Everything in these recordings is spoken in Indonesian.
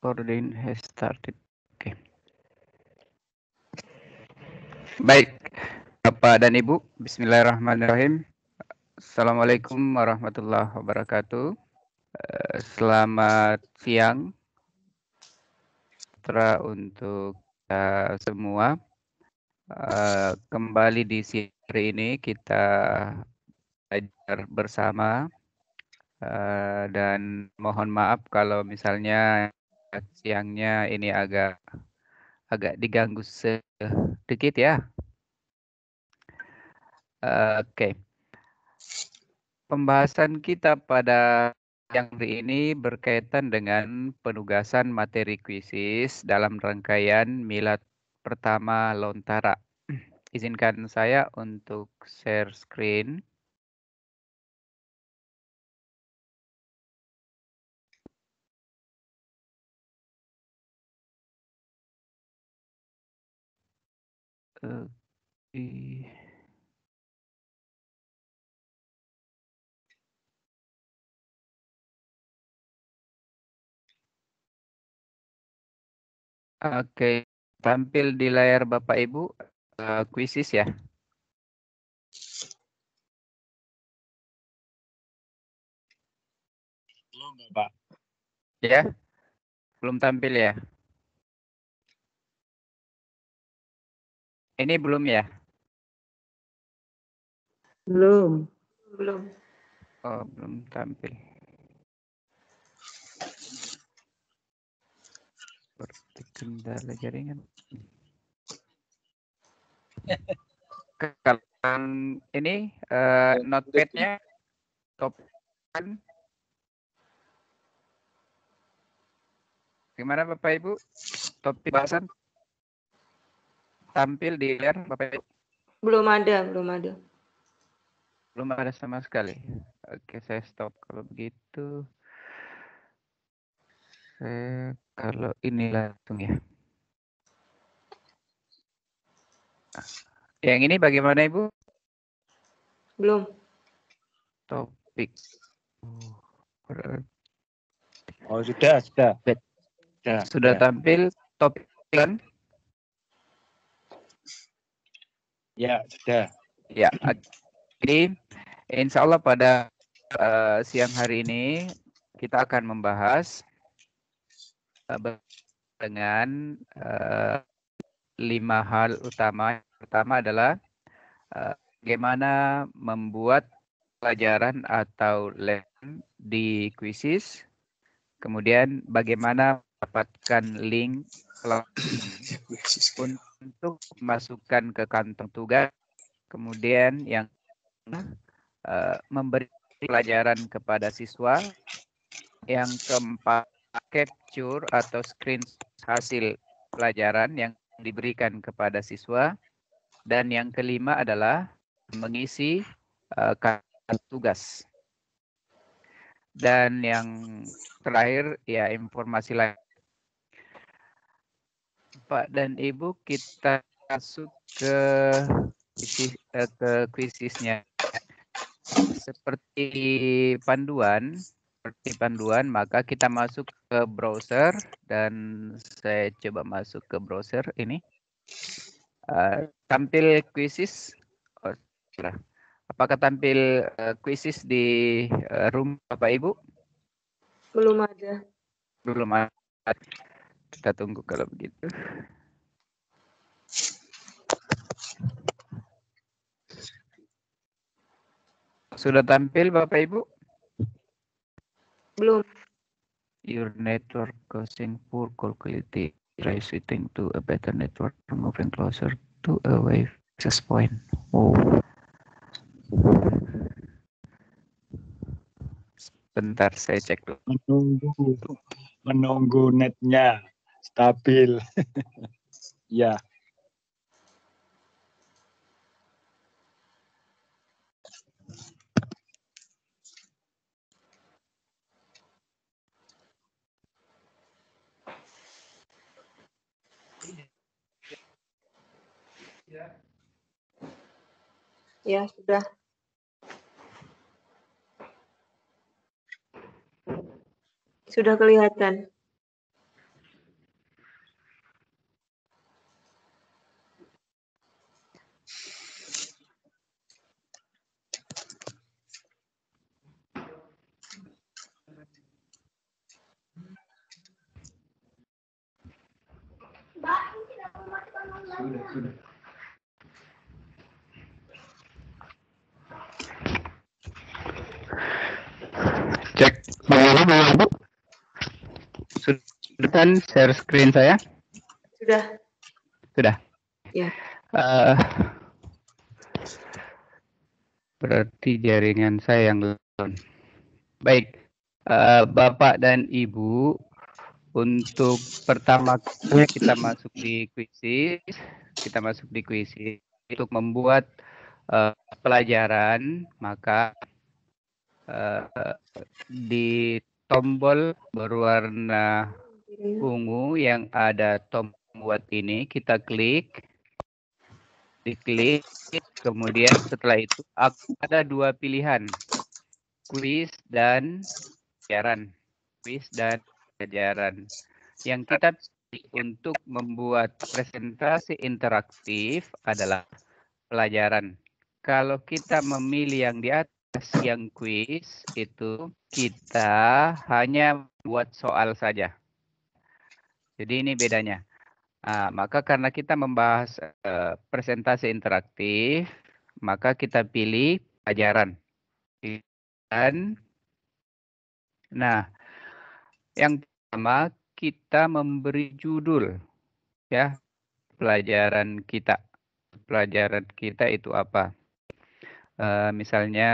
Recording has started. Oke. Okay. Baik, Bapak dan Ibu, Bismillahirrahmanirrahim. Assalamualaikum warahmatullahi wabarakatuh. Eh, selamat siang, Setra untuk kita semua. Eh, kembali di sini ini kita belajar bersama eh, dan mohon maaf kalau misalnya siangnya ini agak agak diganggu sedikit ya. Oke. Okay. Pembahasan kita pada yang hari ini berkaitan dengan penugasan materi kuisis dalam rangkaian milad pertama Lontara. Izinkan saya untuk share screen. Oke. okay. tampil di layar Bapak Ibu uh, kuisis ya. Belum, Bapak. Ya. Belum tampil ya. Ini belum ya? Belum. Belum. Oh, belum tampil. Seperti kendala jaringan. Kalian ini uh, notepadnya top kan? Gimana Bapak Ibu? Top bahasan? tampil di layar Bapak Ibu? Belum ada, belum ada. Belum ada sama sekali. Oke, saya stop kalau begitu. Saya kalau ini langsung ya. Yang ini bagaimana Ibu? Belum. Topik. Oh, sudah, sudah. Sudah, sudah ya. tampil topik kan? Ya, sudah. Ya, jadi insya Allah pada uh, siang hari ini kita akan membahas uh, dengan uh, lima hal utama. pertama adalah uh, bagaimana membuat pelajaran atau lesson di kuisis. Kemudian bagaimana dapatkan link untuk masukkan ke kantong tugas, kemudian yang uh, memberi pelajaran kepada siswa, yang keempat capture atau screen hasil pelajaran yang diberikan kepada siswa, dan yang kelima adalah mengisi uh, tugas. Dan yang terakhir ya informasi lain Bapak dan Ibu kita masuk ke krisis, eh, ke krisisnya. Seperti panduan, seperti panduan maka kita masuk ke browser dan saya coba masuk ke browser ini. Uh, tampil krisis. Oh, Apakah tampil uh, di uh, room Bapak Ibu? Belum ada. Belum ada. Kita tunggu kalau begitu. Sudah tampil Bapak Ibu? Belum. Your network causing poor call quality. Try switching to a better network, moving closer to a wave access point. Oh. Bentar saya cek dulu. Menunggu, menunggu netnya stabil ya Ya, sudah. Sudah kelihatan. sudah sudah cek bagaimana bu sudah sudah share screen saya sudah sudah ya eh, berarti jaringan saya yang baik eh, bapak dan ibu untuk pertama kita masuk di kuisis, kita masuk di kuisis untuk membuat uh, pelajaran, maka uh, di tombol berwarna ungu yang ada tombol buat ini kita klik diklik kemudian setelah itu ada dua pilihan kuis dan pelajaran, kuis dan pelajaran yang kita untuk membuat presentasi interaktif adalah pelajaran. Kalau kita memilih yang di atas yang quiz itu kita hanya buat soal saja. Jadi ini bedanya. Nah, maka karena kita membahas uh, presentasi interaktif, maka kita pilih pelajaran. Dan, nah, yang pertama kita memberi judul ya pelajaran kita. Pelajaran kita itu apa? e, misalnya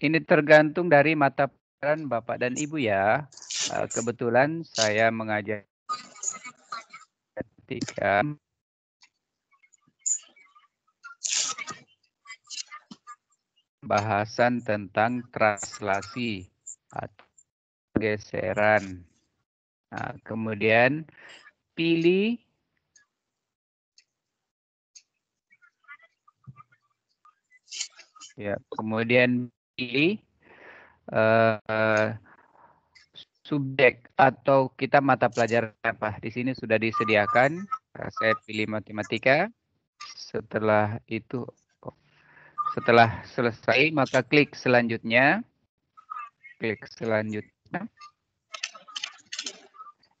ini tergantung dari mata pelajaran Bapak dan Ibu ya. e, kebetulan saya mengajar ketika bahasan tentang translasi atau geseran. Nah, kemudian pilih ya kemudian pilih uh, subjek atau kita mata pelajaran apa di sini sudah disediakan saya pilih matematika setelah itu setelah selesai, maka klik selanjutnya. Klik selanjutnya.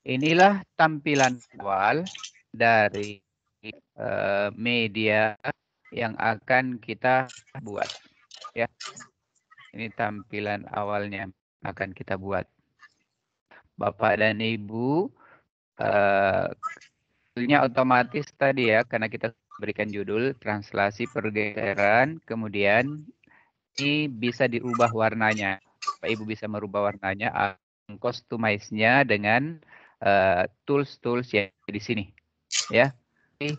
Inilah tampilan awal dari uh, media yang akan kita buat. Ya, ini tampilan awalnya akan kita buat. Bapak dan Ibu, uh, otomatis tadi ya, karena kita berikan judul translasi pergeseran, kemudian ini bisa diubah warnanya. Pak Ibu bisa merubah warnanya, customize-nya dengan eh, tools-tools uh, yang di sini. Ya. ini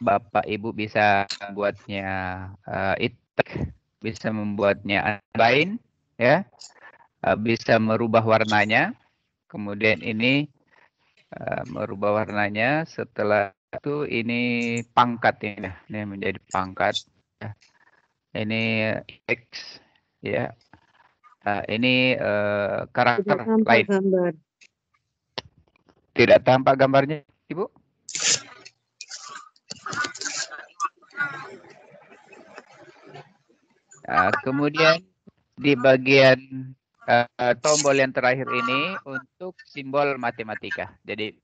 Bapak Ibu bisa buatnya uh, eh, itek, bisa membuatnya lain, ya. Uh, bisa merubah warnanya. Kemudian ini uh, merubah warnanya setelah itu ini pangkat ini, ini menjadi pangkat. Ya. Ini x ya. Nah, ini uh, karakter Tidak lain. Gambar. Tidak tampak gambarnya, Ibu? Nah, kemudian di bagian uh, tombol yang terakhir ini untuk simbol matematika. Jadi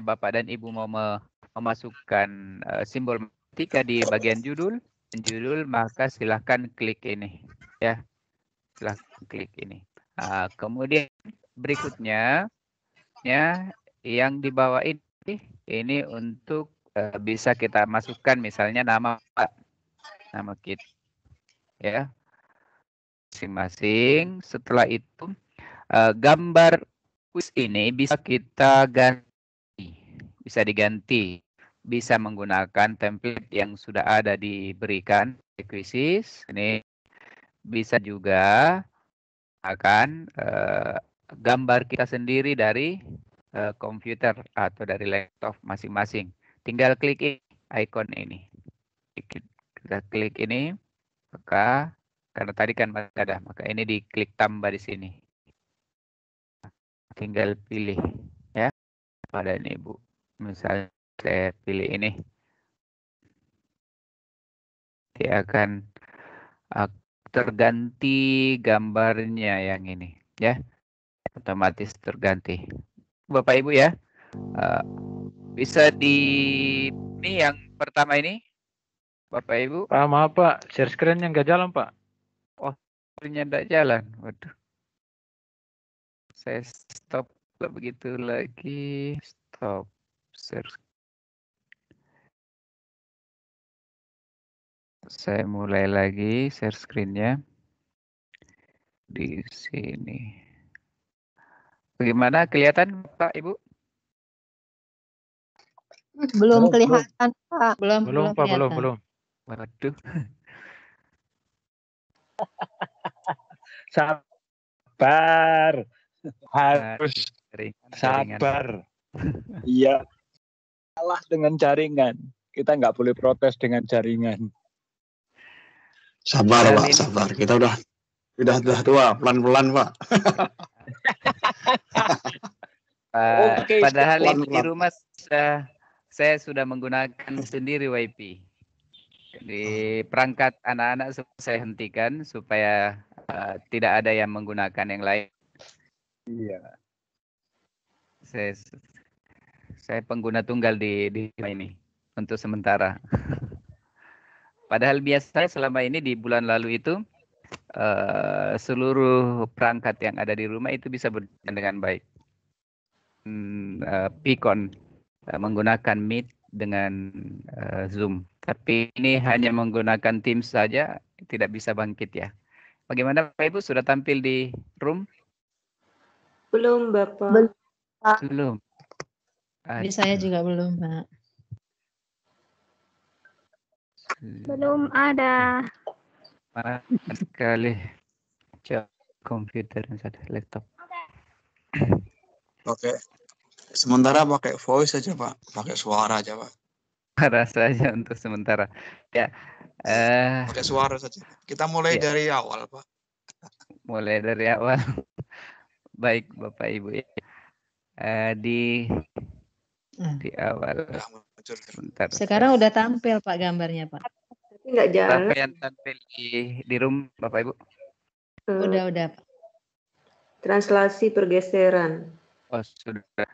Bapak dan Ibu mau me memasukkan uh, simbol matematika di bagian judul judul maka silahkan klik ini ya silahkan klik ini nah, kemudian berikutnya ya yang di bawah ini ini untuk uh, bisa kita masukkan misalnya nama Pak nama kita ya masing-masing setelah itu uh, gambar quiz ini bisa kita ganti bisa diganti bisa menggunakan template yang sudah ada diberikan krisis ini bisa juga akan uh, gambar kita sendiri dari uh, komputer atau dari laptop masing-masing tinggal klik ikon icon ini kita klik ini maka karena tadi kan masih ada maka ini diklik tambah di sini tinggal pilih ya pada ini Bu misalnya saya pilih ini dia akan terganti gambarnya yang ini ya otomatis terganti Bapak Ibu ya eh, bisa di ini yang pertama ini Bapak Ibu Pak, maaf Pak share screen yang nggak jalan Pak oh punya nggak jalan waduh saya stop begitu lagi stop share Saya mulai lagi share screen-nya. Di sini. Bagaimana kelihatan Pak Ibu? Belum, belum kelihatan Pak. Belum, belum Pak, kelihatan. belum, belum. Waduh. sabar. Harus jaringan, sabar. Iya. Kalah dengan jaringan. Kita nggak boleh protes dengan jaringan. Sabar Pak, sabar. Kita udah udah udah tua, pelan-pelan Pak. uh, eh, okay, padahal pelan -pelan. di rumah saya, saya sudah menggunakan sendiri WiFi. Di perangkat anak-anak saya hentikan supaya uh, tidak ada yang menggunakan yang lain. Iya. Saya saya pengguna tunggal di di ini untuk sementara. Padahal biasanya selama ini di bulan lalu itu uh, seluruh perangkat yang ada di rumah itu bisa berjalan dengan baik. Hmm, uh, Picon uh, menggunakan Meet dengan uh, Zoom, tapi ini hanya menggunakan Teams saja, tidak bisa bangkit ya. Bagaimana Pak Ibu sudah tampil di room? Belum Bapak. Belum. Pak. Belum. saya juga belum Pak. Belum ada. Parah sekali. Coba komputer dan ada laptop. Oke. Okay. Sementara pakai voice aja pak, pakai suara aja pak. Suara saja untuk sementara. Ya. Uh, pakai suara saja. Kita mulai ya. dari awal pak. Mulai dari awal. Baik bapak ibu. Uh, di hmm. di awal muncul. Bentar, Sekarang udah tampil Pak gambarnya Pak. Tapi nggak jalan. Yang tampil di di room Bapak Ibu. Hmm. Udah udah. Pak. Translasi pergeseran. Oh sudah.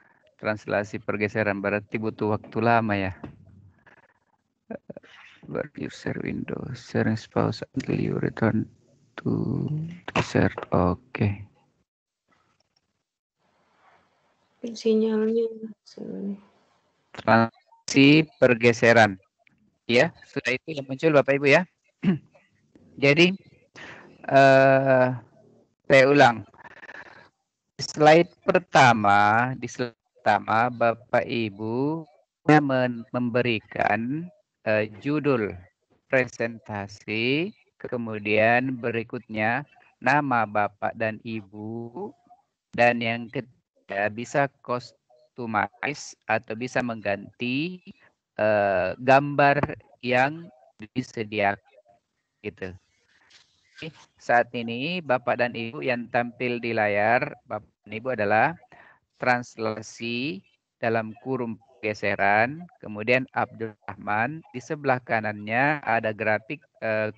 Translasi pergeseran berarti butuh waktu lama ya. Eh, But user window, sharing spouse until you return to desert. Oke. Okay. Sinyalnya. Sinyalnya si pergeseran. Ya, sudah itu yang muncul Bapak Ibu ya. Jadi eh saya ulang. slide pertama, di slide pertama Bapak Ibu memberikan eh, judul presentasi, kemudian berikutnya nama Bapak dan Ibu dan yang ketiga bisa kos customize atau bisa mengganti uh, gambar yang disediakan gitu. Oke, saat ini Bapak dan Ibu yang tampil di layar Bapak dan Ibu adalah translasi dalam kurung geseran, kemudian Abdul Rahman di sebelah kanannya ada grafik uh,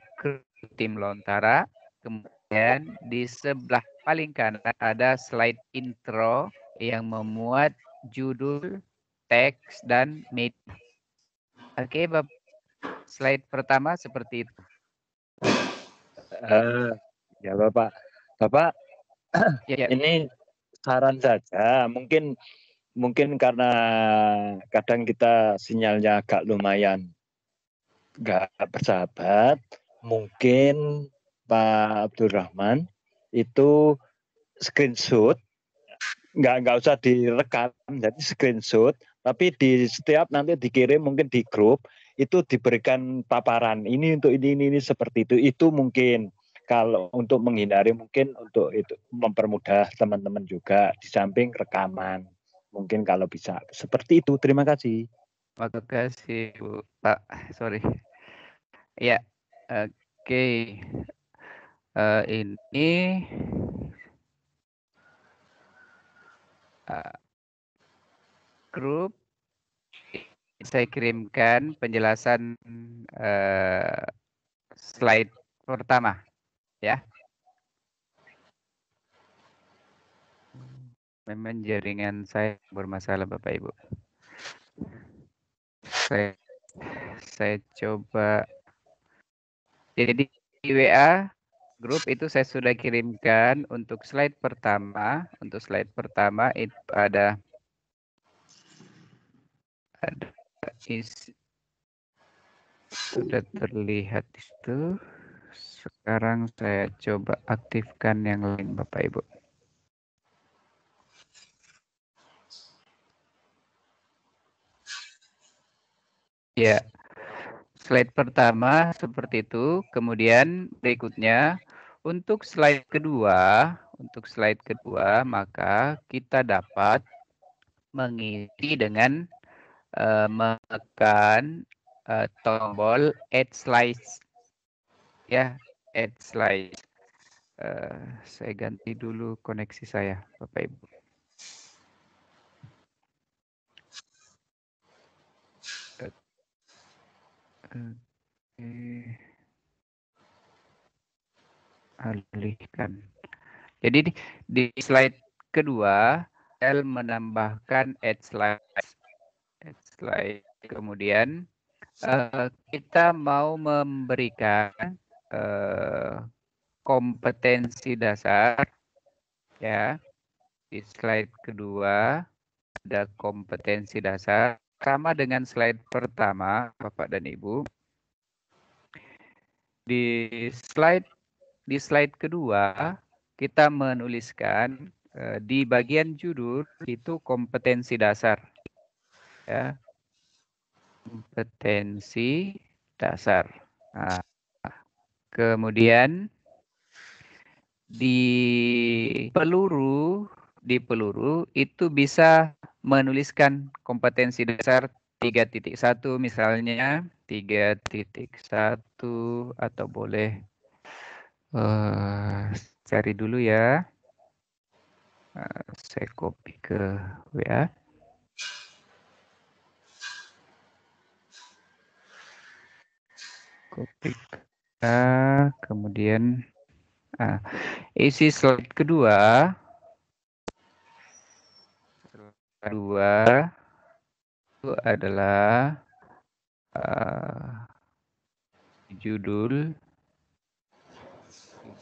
tim lontara, kemudian di sebelah paling kanan ada slide intro yang memuat judul, teks, dan meet. Oke, okay, Bab. Slide pertama seperti itu. Uh, ya, Bapak. Bapak, ya, ya. ini saran saja. Mungkin mungkin karena kadang kita sinyalnya agak lumayan nggak bersahabat, mungkin Pak Abdurrahman itu screenshot nggak nggak usah direkam jadi screenshot tapi di setiap nanti dikirim mungkin di grup itu diberikan paparan ini untuk ini ini, ini seperti itu itu mungkin kalau untuk menghindari mungkin untuk itu mempermudah teman-teman juga di samping rekaman mungkin kalau bisa seperti itu terima kasih terima kasih Bu Pak sorry ya oke okay. uh, eh, ini grup saya kirimkan penjelasan uh, slide pertama ya. Memang jaringan saya bermasalah Bapak Ibu. Saya saya coba jadi di WA grup itu saya sudah kirimkan untuk slide pertama. Untuk slide pertama itu ada ada is sudah terlihat itu. Sekarang saya coba aktifkan yang lain Bapak Ibu. Ya. Yeah. Slide pertama seperti itu, kemudian berikutnya untuk slide kedua, untuk slide kedua maka kita dapat mengisi dengan uh, menekan uh, tombol add slides ya add slide uh, eh, saya ganti dulu koneksi saya Bapak Ibu alihkan. Jadi di, di slide kedua L menambahkan add slide, add slide. Kemudian uh, kita mau memberikan uh, kompetensi dasar, ya. Di slide kedua ada kompetensi dasar. Sama dengan slide pertama, Bapak dan Ibu. Di slide di slide kedua kita menuliskan eh, di bagian judul itu kompetensi dasar. Ya. Kompetensi dasar. Nah, kemudian di peluru di peluru itu bisa menuliskan kompetensi dasar 3.1 misalnya 3.1 atau boleh uh, cari dulu ya uh, saya copy ke WA copy ke, kemudian uh, isi slide kedua kedua itu adalah uh, judul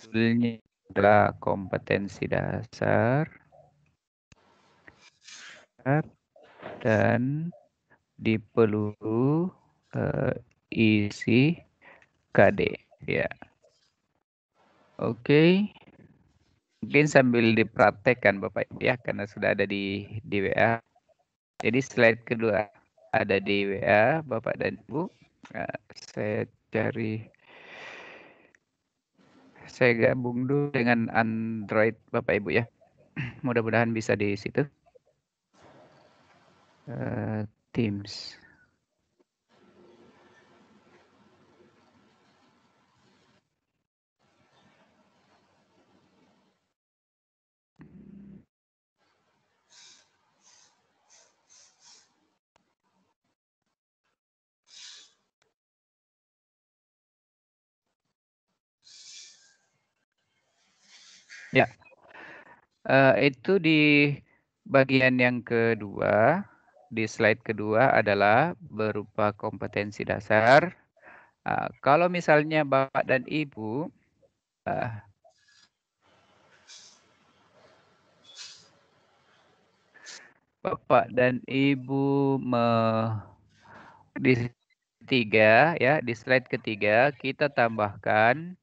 judulnya adalah kompetensi dasar dan peluru uh, eh, isi KD ya oke okay mungkin sambil dipraktekkan Bapak Ibu ya karena sudah ada di di WA. Jadi slide kedua ada di WA Bapak dan Ibu. Nah, saya cari saya gabung dulu dengan Android Bapak Ibu ya. Mudah-mudahan bisa di situ. Uh, Teams. Ya, uh, itu di bagian yang kedua, di slide kedua adalah berupa kompetensi dasar. Uh, kalau misalnya bapak dan ibu uh, Bapak dan Ibu me, di tiga ya di slide ketiga kita tambahkan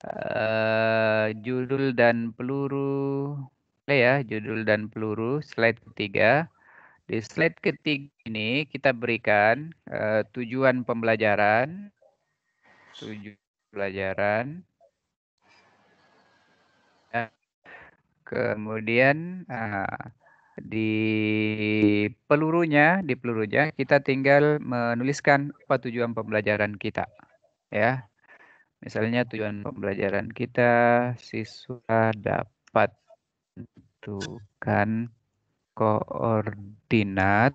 Eh, judul dan peluru eh, ya judul dan peluru slide ketiga di slide ketiga ini kita berikan uh, tujuan pembelajaran tujuan pembelajaran kemudian di pelurunya di pelurunya kita tinggal menuliskan apa tujuan pembelajaran kita ya Misalnya tujuan pembelajaran kita, siswa dapat tentukan koordinat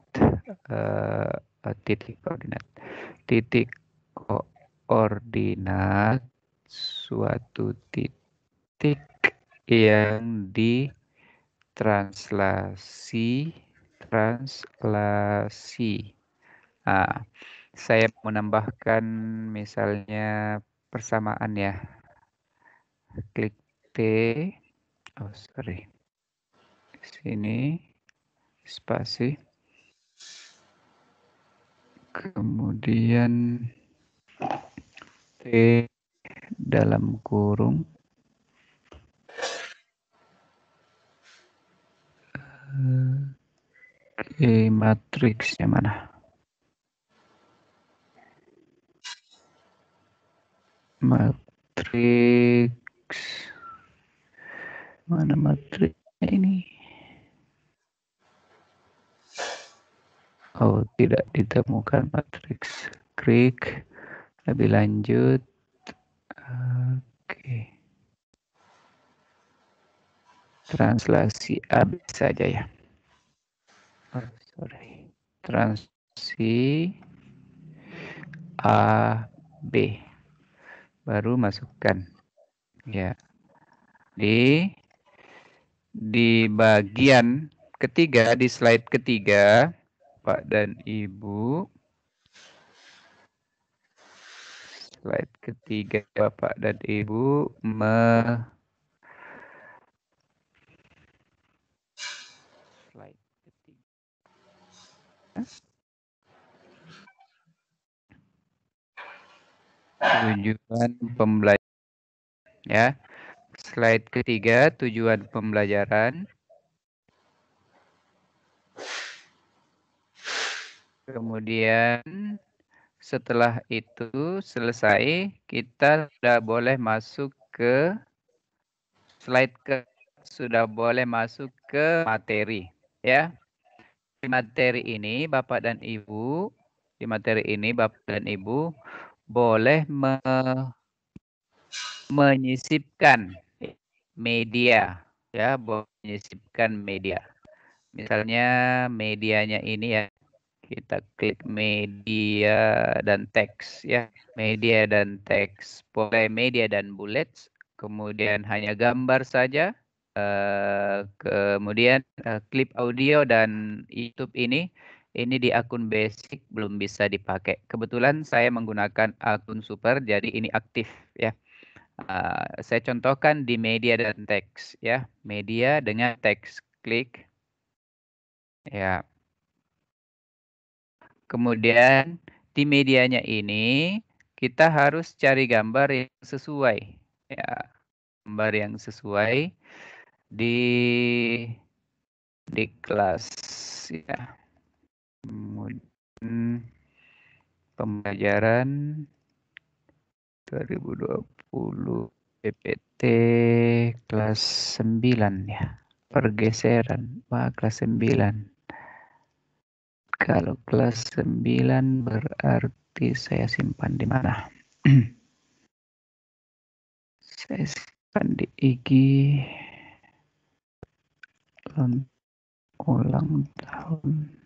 eh, titik koordinat titik koordinat suatu titik yang ditranslasi translasi nah, saya menambahkan misalnya persamaan ya. Klik T. Oh, sorry. Sini spasi. Kemudian T dalam kurung eh, E matriksnya mana? matrix mana matrix ini oh tidak ditemukan matrix krik lebih lanjut oke translasi AB saja ya oh, sorry translasi A B baru masukkan ya di di bagian ketiga di slide ketiga Pak dan Ibu slide ketiga Bapak dan Ibu me tujuan pembelajaran ya slide ketiga tujuan pembelajaran kemudian setelah itu selesai kita sudah boleh masuk ke slide ke sudah boleh masuk ke materi ya di materi ini Bapak dan Ibu di materi ini Bapak dan Ibu boleh me menyisipkan media ya boleh menyisipkan media misalnya medianya ini ya kita klik media dan teks ya media dan teks boleh media dan bullets kemudian hanya gambar saja eh, kemudian uh, klip audio dan YouTube ini ini di akun basic belum bisa dipakai. Kebetulan saya menggunakan akun super, jadi ini aktif ya. Uh, saya contohkan di media dan teks ya, media dengan teks klik ya. Kemudian di medianya ini kita harus cari gambar yang sesuai ya, gambar yang sesuai di di kelas ya kemudian pembelajaran 2020 PPT e kelas 9 ya pergeseran wah kelas 9 kalau kelas 9 berarti saya simpan di mana saya simpan di IG ulang tahun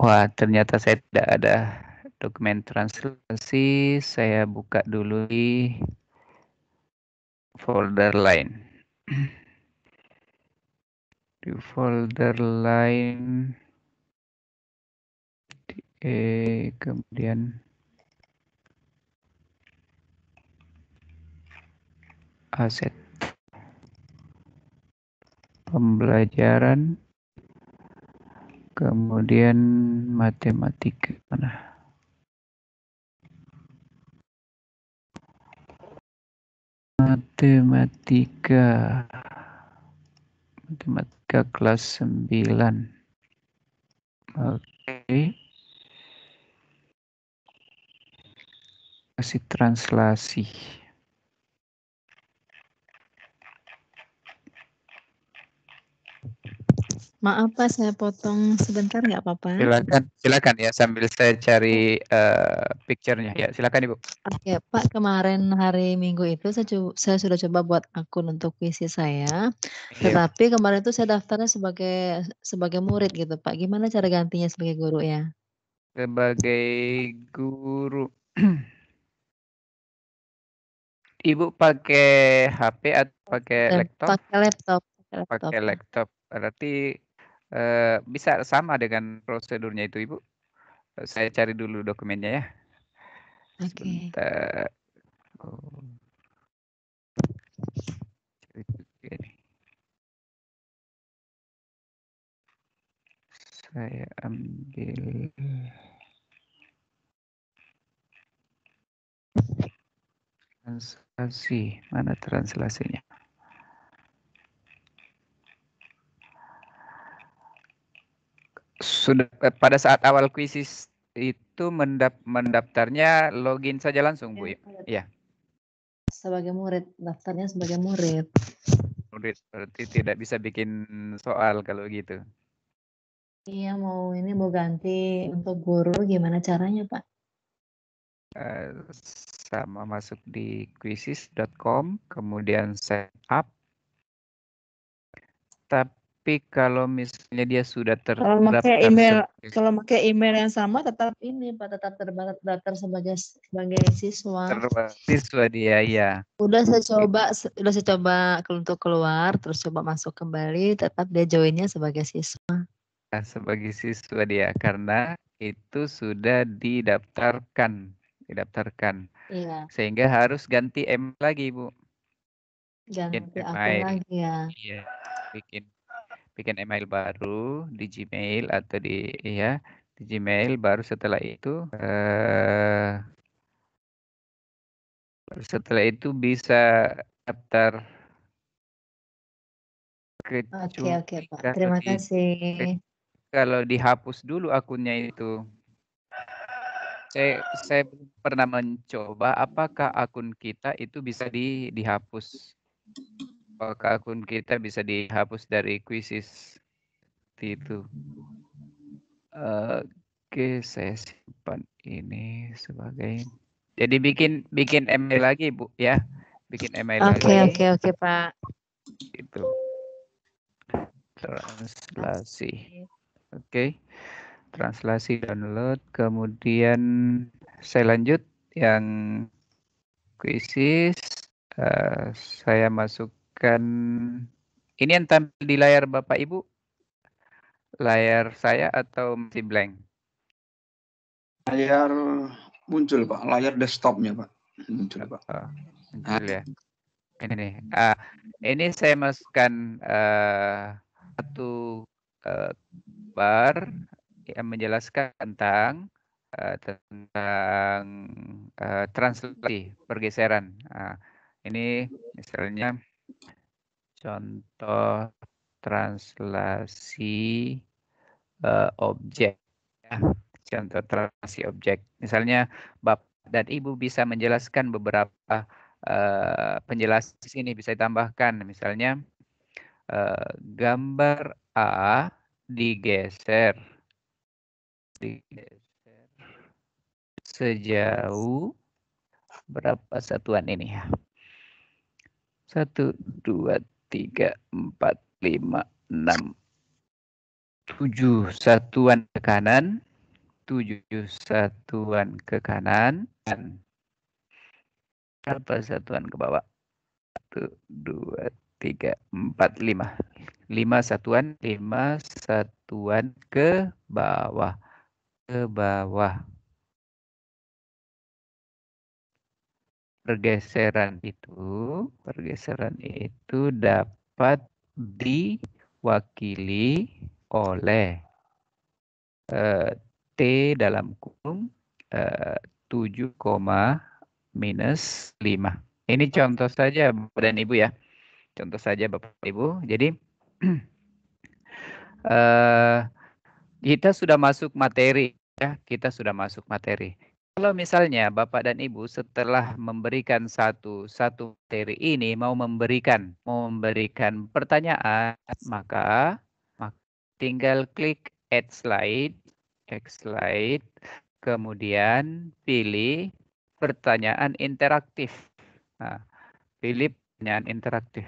Wah, ternyata saya tidak ada dokumen translasi. Saya buka dulu di folder lain. Di folder lain di e, kemudian aset pembelajaran kemudian matematika mana matematika matematika kelas sembilan oke okay. kasih translasi Maaf Pak, saya potong sebentar nggak apa-apa. Silakan, silakan ya sambil saya cari uh, picture-nya. Ya, silakan Ibu. Oke, Pak, kemarin hari Minggu itu saya, coba, saya sudah coba buat akun untuk puisi saya. Iya. Tetapi kemarin itu saya daftarnya sebagai sebagai murid gitu, Pak. Gimana cara gantinya sebagai guru ya? Sebagai guru. Ibu pakai HP atau pakai iya, laptop? Pakai laptop. Pakai laptop. Pakai laptop. Berarti Eh, bisa sama dengan prosedurnya itu Ibu. Eh, saya cari dulu dokumennya ya. Oke. Okay. Sebentar. Oh. Saya ambil translasi mana translasinya? sudah eh, pada saat awal kuisis itu mendap mendaftarnya login saja langsung Bu ya. ya. Sebagai murid, daftarnya sebagai murid. Murid berarti tidak bisa bikin soal kalau gitu. Iya mau ini mau ganti untuk guru gimana caranya Pak? Uh, sama masuk di kuisis.com kemudian setup up tapi tapi kalau misalnya dia sudah ter kalau pakai email sebagai... kalau pakai email yang sama tetap ini pak tetap terdaftar sebagai sebagai siswa siswa dia ya udah saya coba udah saya coba untuk keluar terus coba masuk kembali tetap dia joinnya sebagai siswa nah, sebagai siswa dia karena itu sudah didaftarkan didaftarkan iya. sehingga harus ganti M lagi bu ganti, ganti akun lagi ya iya bikin bikin email baru di Gmail atau di ya di Gmail baru setelah itu uh, setelah itu bisa daftar Oke okay, oke okay, Pak, terima di, kasih. Kalau dihapus dulu akunnya itu, saya saya pernah mencoba apakah akun kita itu bisa di dihapus apakah akun kita bisa dihapus dari kuisis itu oke saya simpan ini sebagai jadi bikin bikin email lagi bu ya bikin email okay, lagi oke okay, oke okay, oke pak itu translasi oke okay. translasi download kemudian saya lanjut yang kuisis uh, saya masuk akan ini yang tampil di layar Bapak Ibu layar saya atau masih blank? Layar muncul Pak, layar desktopnya Pak. Muncul Pak. Oh, muncul ya. Ini nih. ah, ini saya masukkan uh, satu uh, bar yang menjelaskan tentang uh, tentang uh, translasi pergeseran. Uh, ini misalnya contoh translasi uh, objek. Ya. Contoh translasi objek. Misalnya Bapak dan Ibu bisa menjelaskan beberapa uh, penjelasan ini bisa ditambahkan. Misalnya uh, gambar A digeser digeser sejauh berapa satuan ini ya? Satu, dua, tiga, empat, lima, enam, tujuh satuan ke kanan, tujuh satuan ke kanan, dan berapa satuan ke bawah? Satu, dua, tiga, empat, lima. Lima satuan, lima satuan ke bawah, ke bawah. pergeseran itu pergeseran itu dapat diwakili oleh uh, T dalam kurung eh, uh, 7, minus 5. Ini contoh saja Bapak dan Ibu ya. Contoh saja Bapak Ibu. Jadi uh, kita sudah masuk materi ya, kita sudah masuk materi. Kalau misalnya Bapak dan Ibu setelah memberikan satu satu materi ini mau memberikan mau memberikan pertanyaan, maka, tinggal klik add slide, add slide, kemudian pilih pertanyaan interaktif. Nah, pilih pertanyaan interaktif.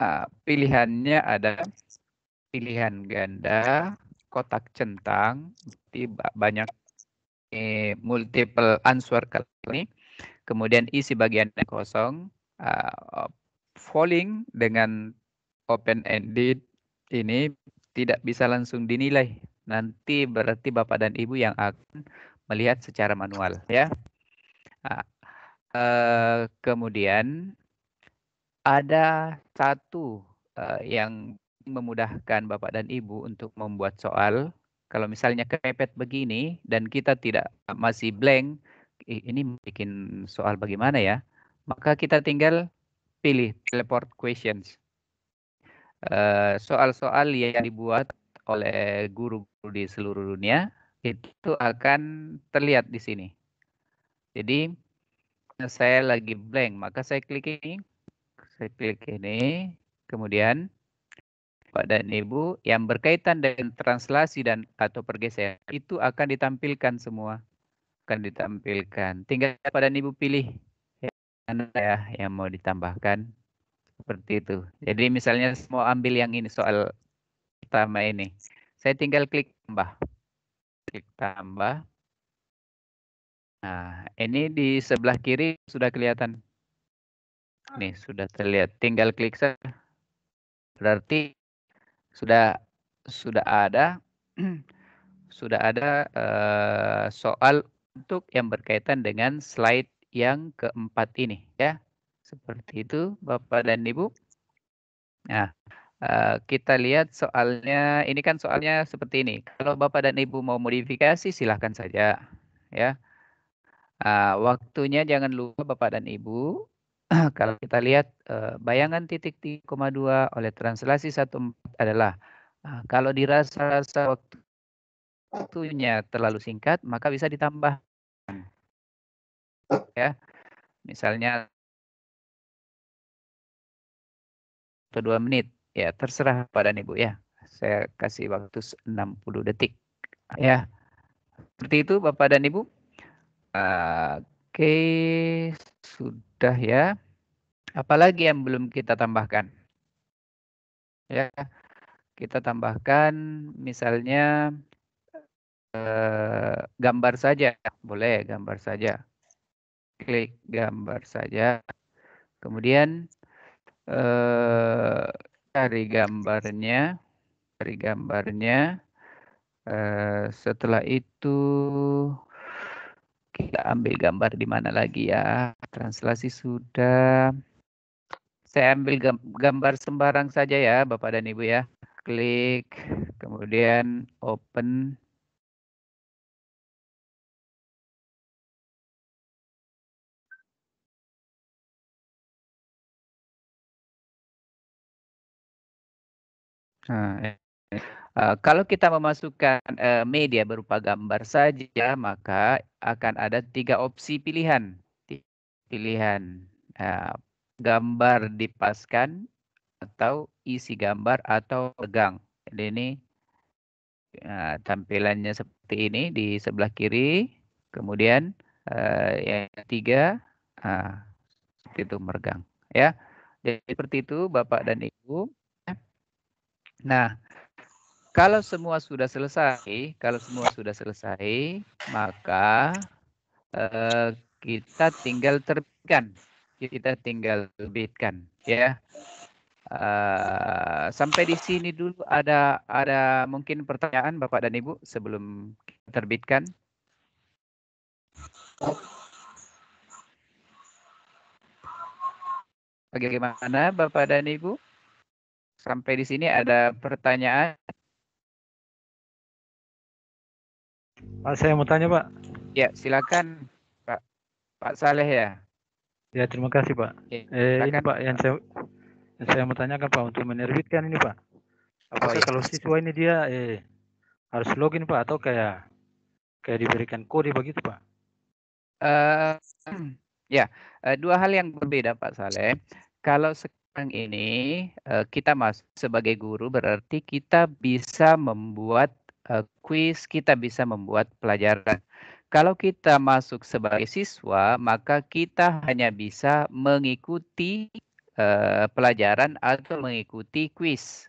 Nah, pilihannya ada pilihan ganda, kotak centang, banyak multiple answer kali kemudian isi bagian yang kosong uh, falling dengan open ended ini tidak bisa langsung dinilai nanti berarti bapak dan ibu yang akan melihat secara manual ya uh, uh, kemudian ada satu uh, yang memudahkan bapak dan ibu untuk membuat soal kalau misalnya kepepet begini dan kita tidak masih blank, ini bikin soal bagaimana ya? Maka kita tinggal pilih teleport questions. Eh, soal-soal uh, yang dibuat oleh guru-guru di seluruh dunia itu akan terlihat di sini. Jadi saya lagi blank, maka saya klik ini, saya klik ini, kemudian Bapak dan Ibu yang berkaitan dengan translasi dan atau pergeseran itu akan ditampilkan semua akan ditampilkan. Tinggal Bapak dan Ibu pilih yang ya yang mau ditambahkan seperti itu. Jadi misalnya semua ambil yang ini soal pertama ini. Saya tinggal klik tambah. Klik tambah. Nah, ini di sebelah kiri sudah kelihatan. Nih, sudah terlihat. Tinggal klik saja. Berarti sudah sudah ada sudah ada uh, soal untuk yang berkaitan dengan slide yang keempat ini ya seperti itu Bapak dan Ibu. Nah uh, kita lihat soalnya ini kan soalnya seperti ini. Kalau Bapak dan Ibu mau modifikasi silahkan saja ya. Uh, waktunya jangan lupa Bapak dan Ibu kalau kita lihat eh, bayangan titik 3,2 oleh translasi satu adalah eh, kalau dirasa-rasa waktunya terlalu singkat maka bisa ditambah ya misalnya atau dua menit ya terserah pada ibu ya saya kasih waktu 60 detik ya seperti itu bapak dan ibu oke sudah ya Apalagi yang belum kita tambahkan? Ya, kita tambahkan misalnya eh, gambar saja, boleh gambar saja. Klik gambar saja. Kemudian eh, cari gambarnya, cari gambarnya. eh, setelah itu kita ambil gambar di mana lagi ya translasi sudah saya ambil gambar sembarang saja ya Bapak dan Ibu ya. Klik, kemudian open. Nah, Uh, kalau kita memasukkan uh, media berupa gambar saja, maka akan ada tiga opsi pilihan. Pilihan uh, gambar dipaskan atau isi gambar atau pegang. Jadi ini nah, tampilannya seperti ini di sebelah kiri. Kemudian eh, yang ketiga uh, seperti itu meregang. Ya, jadi seperti itu Bapak dan Ibu. Nah, kalau semua sudah selesai, kalau semua sudah selesai, maka eh, kita tinggal terbitkan kita tinggal terbitkan ya. Uh, sampai di sini dulu ada ada mungkin pertanyaan Bapak dan Ibu sebelum kita terbitkan. Bagaimana Bapak dan Ibu? Sampai di sini ada pertanyaan? Pak, saya mau tanya Pak. Ya, silakan Pak Pak Saleh ya. Ya terima kasih Pak. Oke, eh, ini Pak yang saya yang saya mau tanyakan Pak untuk menerbitkan ini Pak. iya. kalau siswa ini dia eh, harus login Pak atau kayak kayak diberikan kode begitu Pak? Uh, ya uh, dua hal yang berbeda Pak Saleh. Kalau sekarang ini uh, kita masuk sebagai guru berarti kita bisa membuat uh, quiz, kita bisa membuat pelajaran. Kalau kita masuk sebagai siswa, maka kita hanya bisa mengikuti uh, pelajaran atau mengikuti kuis.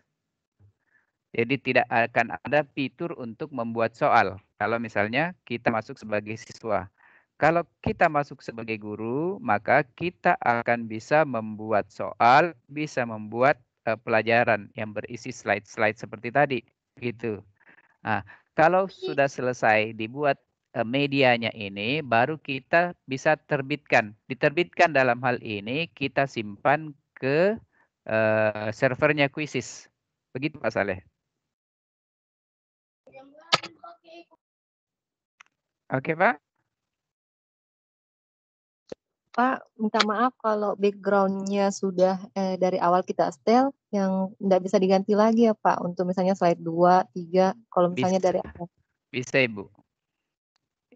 Jadi tidak akan ada fitur untuk membuat soal. Kalau misalnya kita masuk sebagai siswa. Kalau kita masuk sebagai guru, maka kita akan bisa membuat soal, bisa membuat uh, pelajaran yang berisi slide-slide seperti tadi. Gitu. Nah, kalau sudah selesai dibuat Eh, medianya ini baru kita bisa terbitkan. Diterbitkan dalam hal ini kita simpan ke uh, servernya Quizzes. Begitu Pak Saleh. Oke okay, Pak. Pak, minta maaf kalau backgroundnya sudah eh, dari awal kita setel, yang tidak bisa diganti lagi ya Pak, untuk misalnya slide 2, 3, kalau misalnya bisa. dari awal. Bisa Ibu.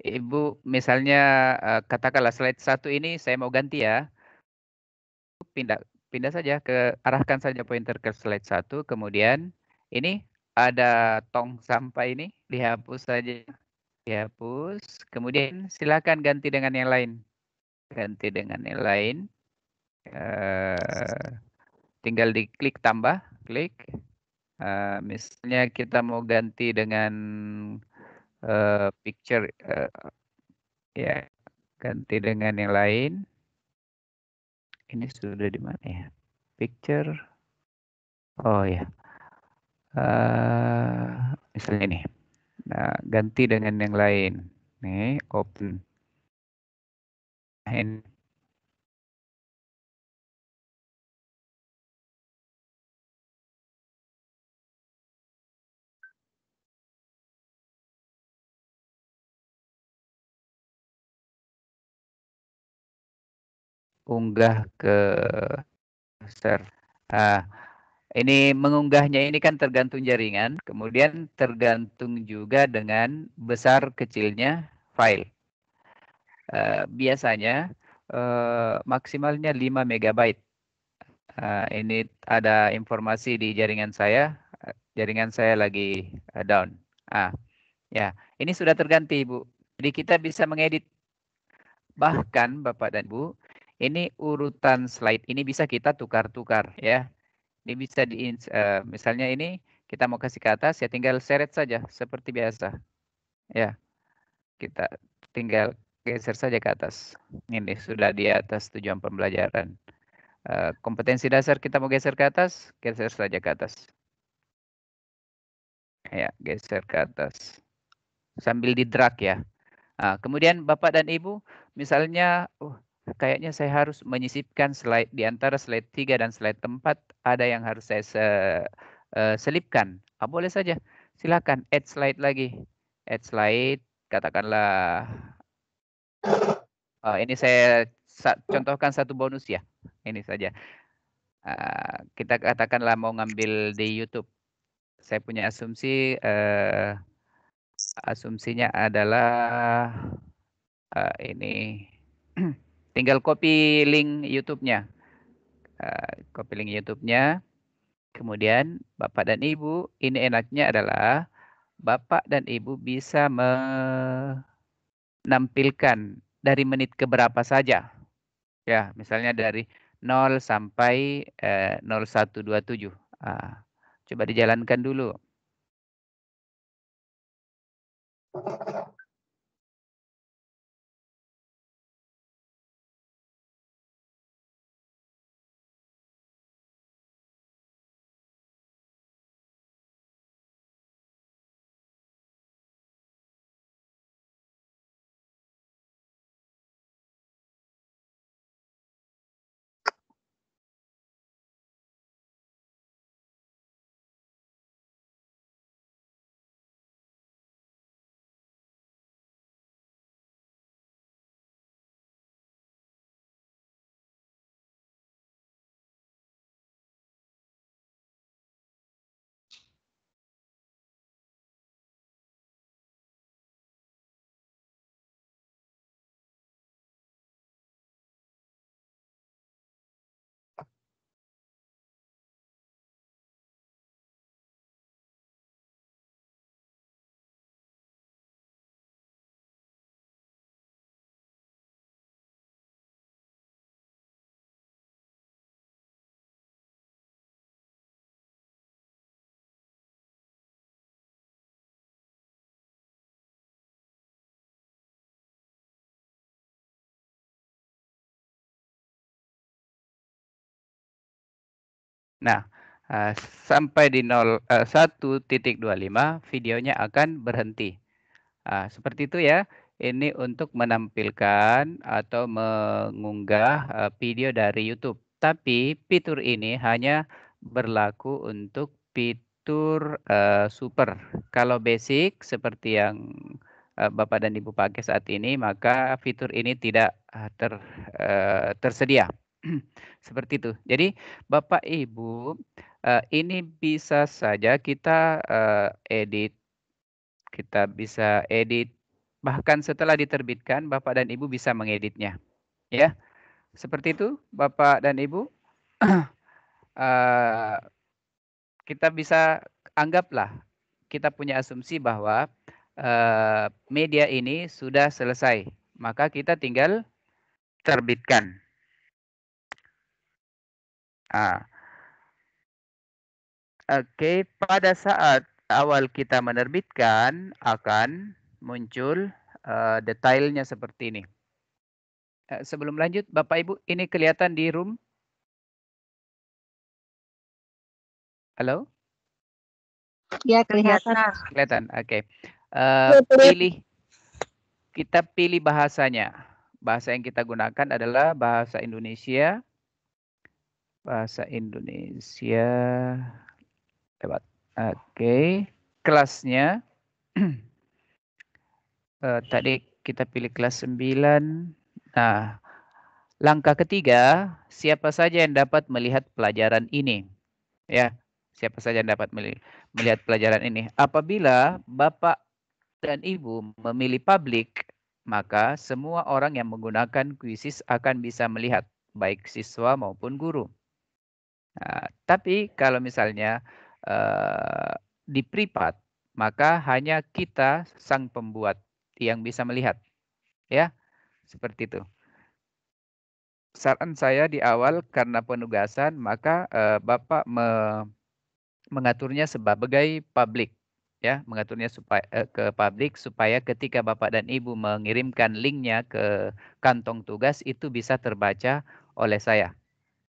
Ibu misalnya eh, katakanlah slide satu ini saya mau ganti ya. Pindah pindah saja ke arahkan saja pointer ke slide satu kemudian ini ada tong sampah ini dihapus saja dihapus kemudian silakan ganti dengan yang lain ganti dengan yang lain uh, tinggal diklik tambah klik uh, misalnya kita mau ganti dengan Eh, picture uh, ya ganti dengan yang lain ini sudah di mana ya picture oh ya uh, misalnya ini nah ganti dengan yang lain nih open nah, unggah ke server. Nah, ini mengunggahnya ini kan tergantung jaringan, kemudian tergantung juga dengan besar kecilnya file. Uh, biasanya uh, maksimalnya 5 MB. Uh, ini ada informasi di jaringan saya, jaringan saya lagi uh, down. Ah, ya, ini sudah terganti, Bu. Jadi kita bisa mengedit bahkan Bapak dan Bu, ini urutan slide ini bisa kita tukar-tukar ya. Ini bisa di uh, misalnya ini kita mau kasih ke atas ya tinggal seret saja seperti biasa. Ya. Kita tinggal geser saja ke atas. Ini sudah di atas tujuan pembelajaran. Uh, kompetensi dasar kita mau geser ke atas, geser saja ke atas. Ya, geser ke atas. Sambil di drag ya. Nah, kemudian Bapak dan Ibu, misalnya uh, kayaknya saya harus menyisipkan slide di antara slide 3 dan slide 4 ada yang harus saya se, uh, selipkan. Ah, boleh saja. Silakan add slide lagi. Add slide katakanlah oh, ini saya sa contohkan satu bonus ya. Ini saja. Uh, kita katakanlah mau ngambil di YouTube. Saya punya asumsi uh, asumsinya adalah uh, ini Tinggal copy link YouTube-nya. Uh, copy link YouTube-nya. Kemudian Bapak dan Ibu, ini enaknya adalah Bapak dan Ibu bisa menampilkan dari menit ke berapa saja. Ya, misalnya dari 0 sampai eh, 0127. Ah, coba dijalankan dulu. Nah, uh, sampai di 0.1.25 uh, 1.25 videonya akan berhenti. Uh, seperti itu ya. Ini untuk menampilkan atau mengunggah uh, video dari YouTube. Tapi fitur ini hanya berlaku untuk fitur uh, super. Kalau basic seperti yang uh, Bapak dan Ibu pakai saat ini, maka fitur ini tidak ter, uh, tersedia. Seperti itu. Jadi Bapak Ibu, eh, ini bisa saja kita eh, edit, kita bisa edit. Bahkan setelah diterbitkan, Bapak dan Ibu bisa mengeditnya. Ya, seperti itu, Bapak dan Ibu. Eh, kita bisa anggaplah kita punya asumsi bahwa media ini sudah selesai, maka kita tinggal terbitkan. A. Oke, okay. pada saat awal kita menerbitkan akan muncul uh, detailnya seperti ini. Uh, sebelum lanjut, Bapak Ibu, ini kelihatan di room. Halo? Ya, kelihatan. Nah. Kelihatan, oke. Okay. Ya, uh, eh, pilih, kita pilih bahasanya. Bahasa yang kita gunakan adalah bahasa Indonesia bahasa Indonesia lewat. Oke, okay. kelasnya uh, tadi kita pilih kelas 9. Nah, langkah ketiga, siapa saja yang dapat melihat pelajaran ini? Ya, siapa saja yang dapat melihat pelajaran ini? Apabila Bapak dan Ibu memilih publik, maka semua orang yang menggunakan kuisis akan bisa melihat, baik siswa maupun guru. Nah, tapi kalau misalnya eh, di privat, maka hanya kita sang pembuat yang bisa melihat. Ya, seperti itu. Saran saya di awal karena penugasan, maka eh, Bapak me mengaturnya sebagai publik ya mengaturnya supaya eh, ke publik supaya ketika Bapak dan Ibu mengirimkan linknya ke kantong tugas itu bisa terbaca oleh saya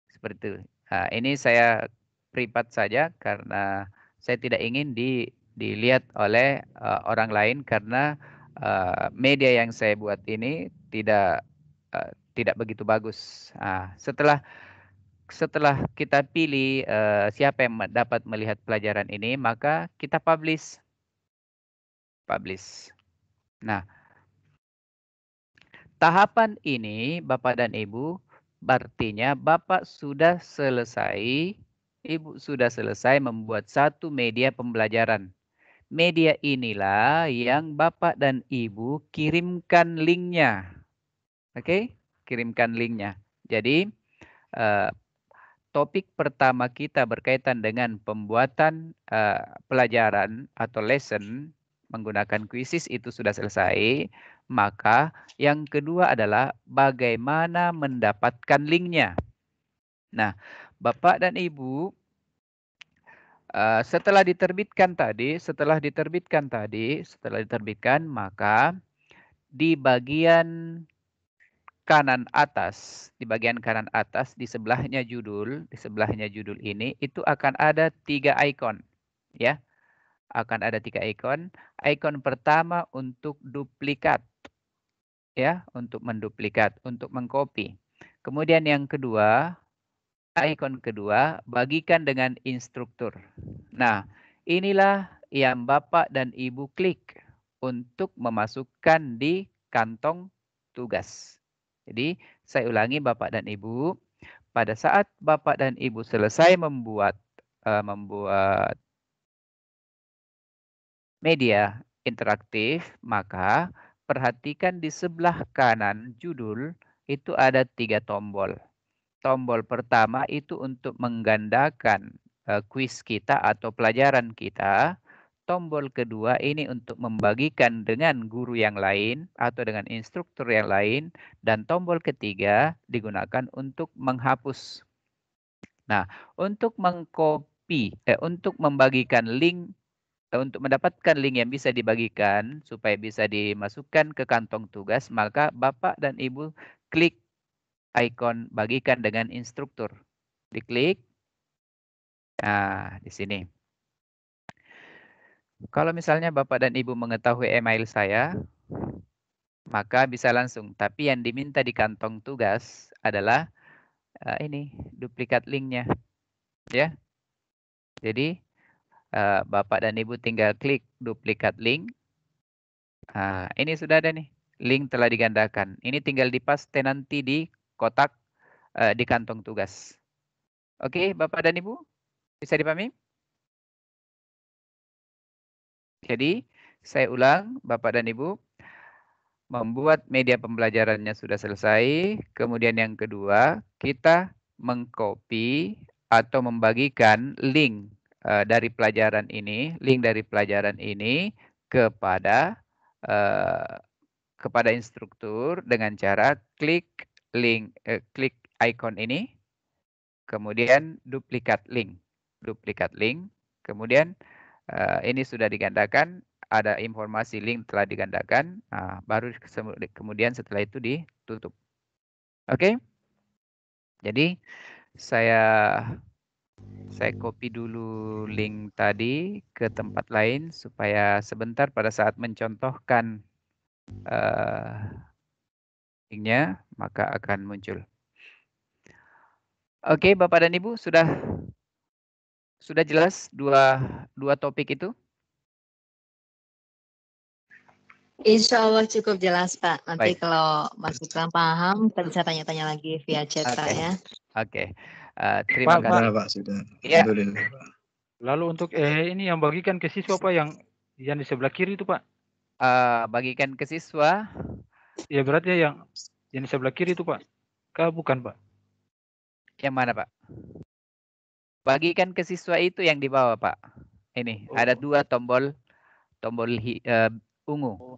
seperti itu Nah, ini saya privat saja karena saya tidak ingin di, dilihat oleh uh, orang lain karena uh, media yang saya buat ini tidak uh, tidak begitu bagus. Nah, setelah setelah kita pilih uh, siapa yang dapat melihat pelajaran ini, maka kita publish. Publish. Nah, tahapan ini Bapak dan Ibu Artinya Bapak sudah selesai, Ibu sudah selesai membuat satu media pembelajaran. Media inilah yang Bapak dan Ibu kirimkan linknya. Oke, okay? kirimkan linknya. Jadi uh, topik pertama kita berkaitan dengan pembuatan uh, pelajaran atau lesson menggunakan kuisis itu sudah selesai. Maka yang kedua adalah bagaimana mendapatkan linknya. Nah, Bapak dan Ibu, eh, setelah diterbitkan tadi, setelah diterbitkan tadi, setelah diterbitkan, maka di bagian kanan atas, di bagian kanan atas, di sebelahnya judul, di sebelahnya judul ini, itu akan ada tiga ikon, ya akan ada tiga ikon. Ikon pertama untuk duplikat ya untuk menduplikat, untuk mengcopy. Kemudian yang kedua, ikon kedua, bagikan dengan instruktur. Nah, inilah yang Bapak dan Ibu klik untuk memasukkan di kantong tugas. Jadi, saya ulangi Bapak dan Ibu, pada saat Bapak dan Ibu selesai membuat uh, membuat media interaktif, maka perhatikan di sebelah kanan judul itu ada tiga tombol. Tombol pertama itu untuk menggandakan eh, kuis kita atau pelajaran kita. Tombol kedua ini untuk membagikan dengan guru yang lain atau dengan instruktur yang lain. Dan tombol ketiga digunakan untuk menghapus. Nah, untuk mengcopy, eh, untuk membagikan link untuk mendapatkan link yang bisa dibagikan supaya bisa dimasukkan ke kantong tugas, maka Bapak dan Ibu klik ikon bagikan dengan instruktur. Diklik. Nah, di sini. Kalau misalnya Bapak dan Ibu mengetahui email saya, maka bisa langsung. Tapi yang diminta di kantong tugas adalah uh, ini, duplikat linknya. Ya. Jadi, Eh, Bapak dan Ibu tinggal klik duplikat link. Nah, ini sudah ada nih, link telah digandakan. Ini tinggal dipaste nanti di kotak uh, di kantong tugas. Oke, okay, Bapak dan Ibu, bisa dipahami? Jadi, saya ulang, Bapak dan Ibu, membuat media pembelajarannya sudah selesai. Kemudian yang kedua, kita mengcopy atau membagikan link uh, dari pelajaran ini, link dari pelajaran ini kepada uh, kepada instruktur dengan cara klik link uh, klik icon ini, kemudian duplikat link, duplikat link, kemudian uh, ini sudah digandakan ada informasi link telah digandakan, nah, baru kemudian setelah itu ditutup. Oke, okay? jadi saya saya copy dulu link tadi ke tempat lain supaya sebentar pada saat mencontohkan uh, linknya maka akan muncul. Oke, Bapak dan Ibu sudah sudah jelas dua dua topik itu? Insya Allah cukup jelas Pak. Nanti Baik. kalau masih kurang paham, kita bisa tanya-tanya lagi via chat okay. Pak ya. Oke. Okay. Eh, terima kasih. Pak, sudah. Ya. Lalu untuk eh, ini yang bagikan ke siswa Pak yang yang di sebelah kiri itu Pak. Uh, bagikan ke siswa. Ya berarti yang yang di sebelah kiri itu Pak. Kak bukan Pak? Yang mana Pak? Bagikan ke siswa itu yang di bawah Pak. Ini oh. ada dua tombol tombol uh, ungu. Oh.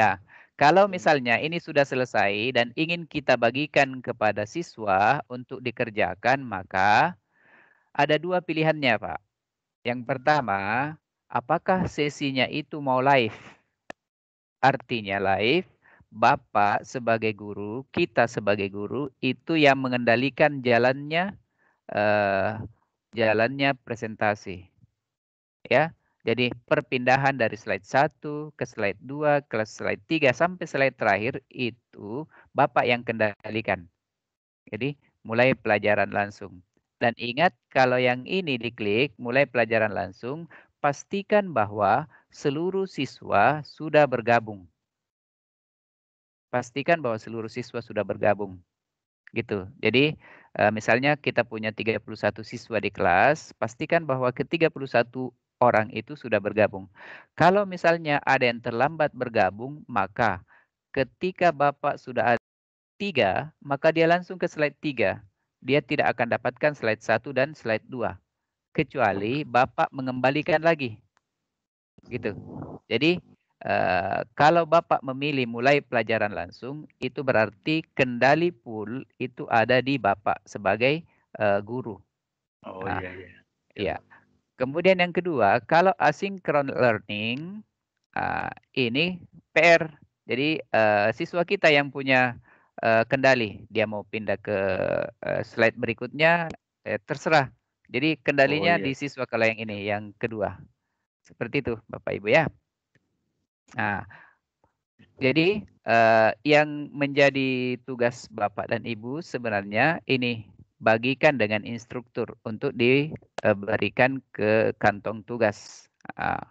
Ya. Kalau misalnya ini sudah selesai dan ingin kita bagikan kepada siswa untuk dikerjakan, maka ada dua pilihannya, Pak. Yang pertama, apakah sesinya itu mau live? Artinya live, Bapak sebagai guru, kita sebagai guru, itu yang mengendalikan jalannya eh, jalannya presentasi. Ya, jadi perpindahan dari slide 1 ke slide 2 ke slide 3 sampai slide terakhir itu Bapak yang kendalikan. Jadi mulai pelajaran langsung. Dan ingat kalau yang ini diklik mulai pelajaran langsung, pastikan bahwa seluruh siswa sudah bergabung. Pastikan bahwa seluruh siswa sudah bergabung. Gitu. Jadi eh, misalnya kita punya 31 siswa di kelas, pastikan bahwa ke 31 orang itu sudah bergabung. Kalau misalnya ada yang terlambat bergabung, maka ketika Bapak sudah ada tiga, maka dia langsung ke slide tiga. Dia tidak akan dapatkan slide satu dan slide dua. Kecuali Bapak mengembalikan lagi. Gitu. Jadi Uh, kalau Bapak memilih mulai pelajaran langsung, itu berarti kendali pool itu ada di Bapak sebagai uh, guru. Oh nah, iya, iya. Iya. Kemudian yang kedua, kalau asynchron learning uh, ini PR. Jadi uh, siswa kita yang punya uh, kendali, dia mau pindah ke uh, slide berikutnya, eh, terserah. Jadi kendalinya oh, iya. di siswa kalau yang ini, yang kedua. Seperti itu, Bapak Ibu ya. Nah, jadi uh, yang menjadi tugas Bapak dan Ibu sebenarnya ini bagikan dengan instruktur untuk diberikan ke kantong tugas. Ah,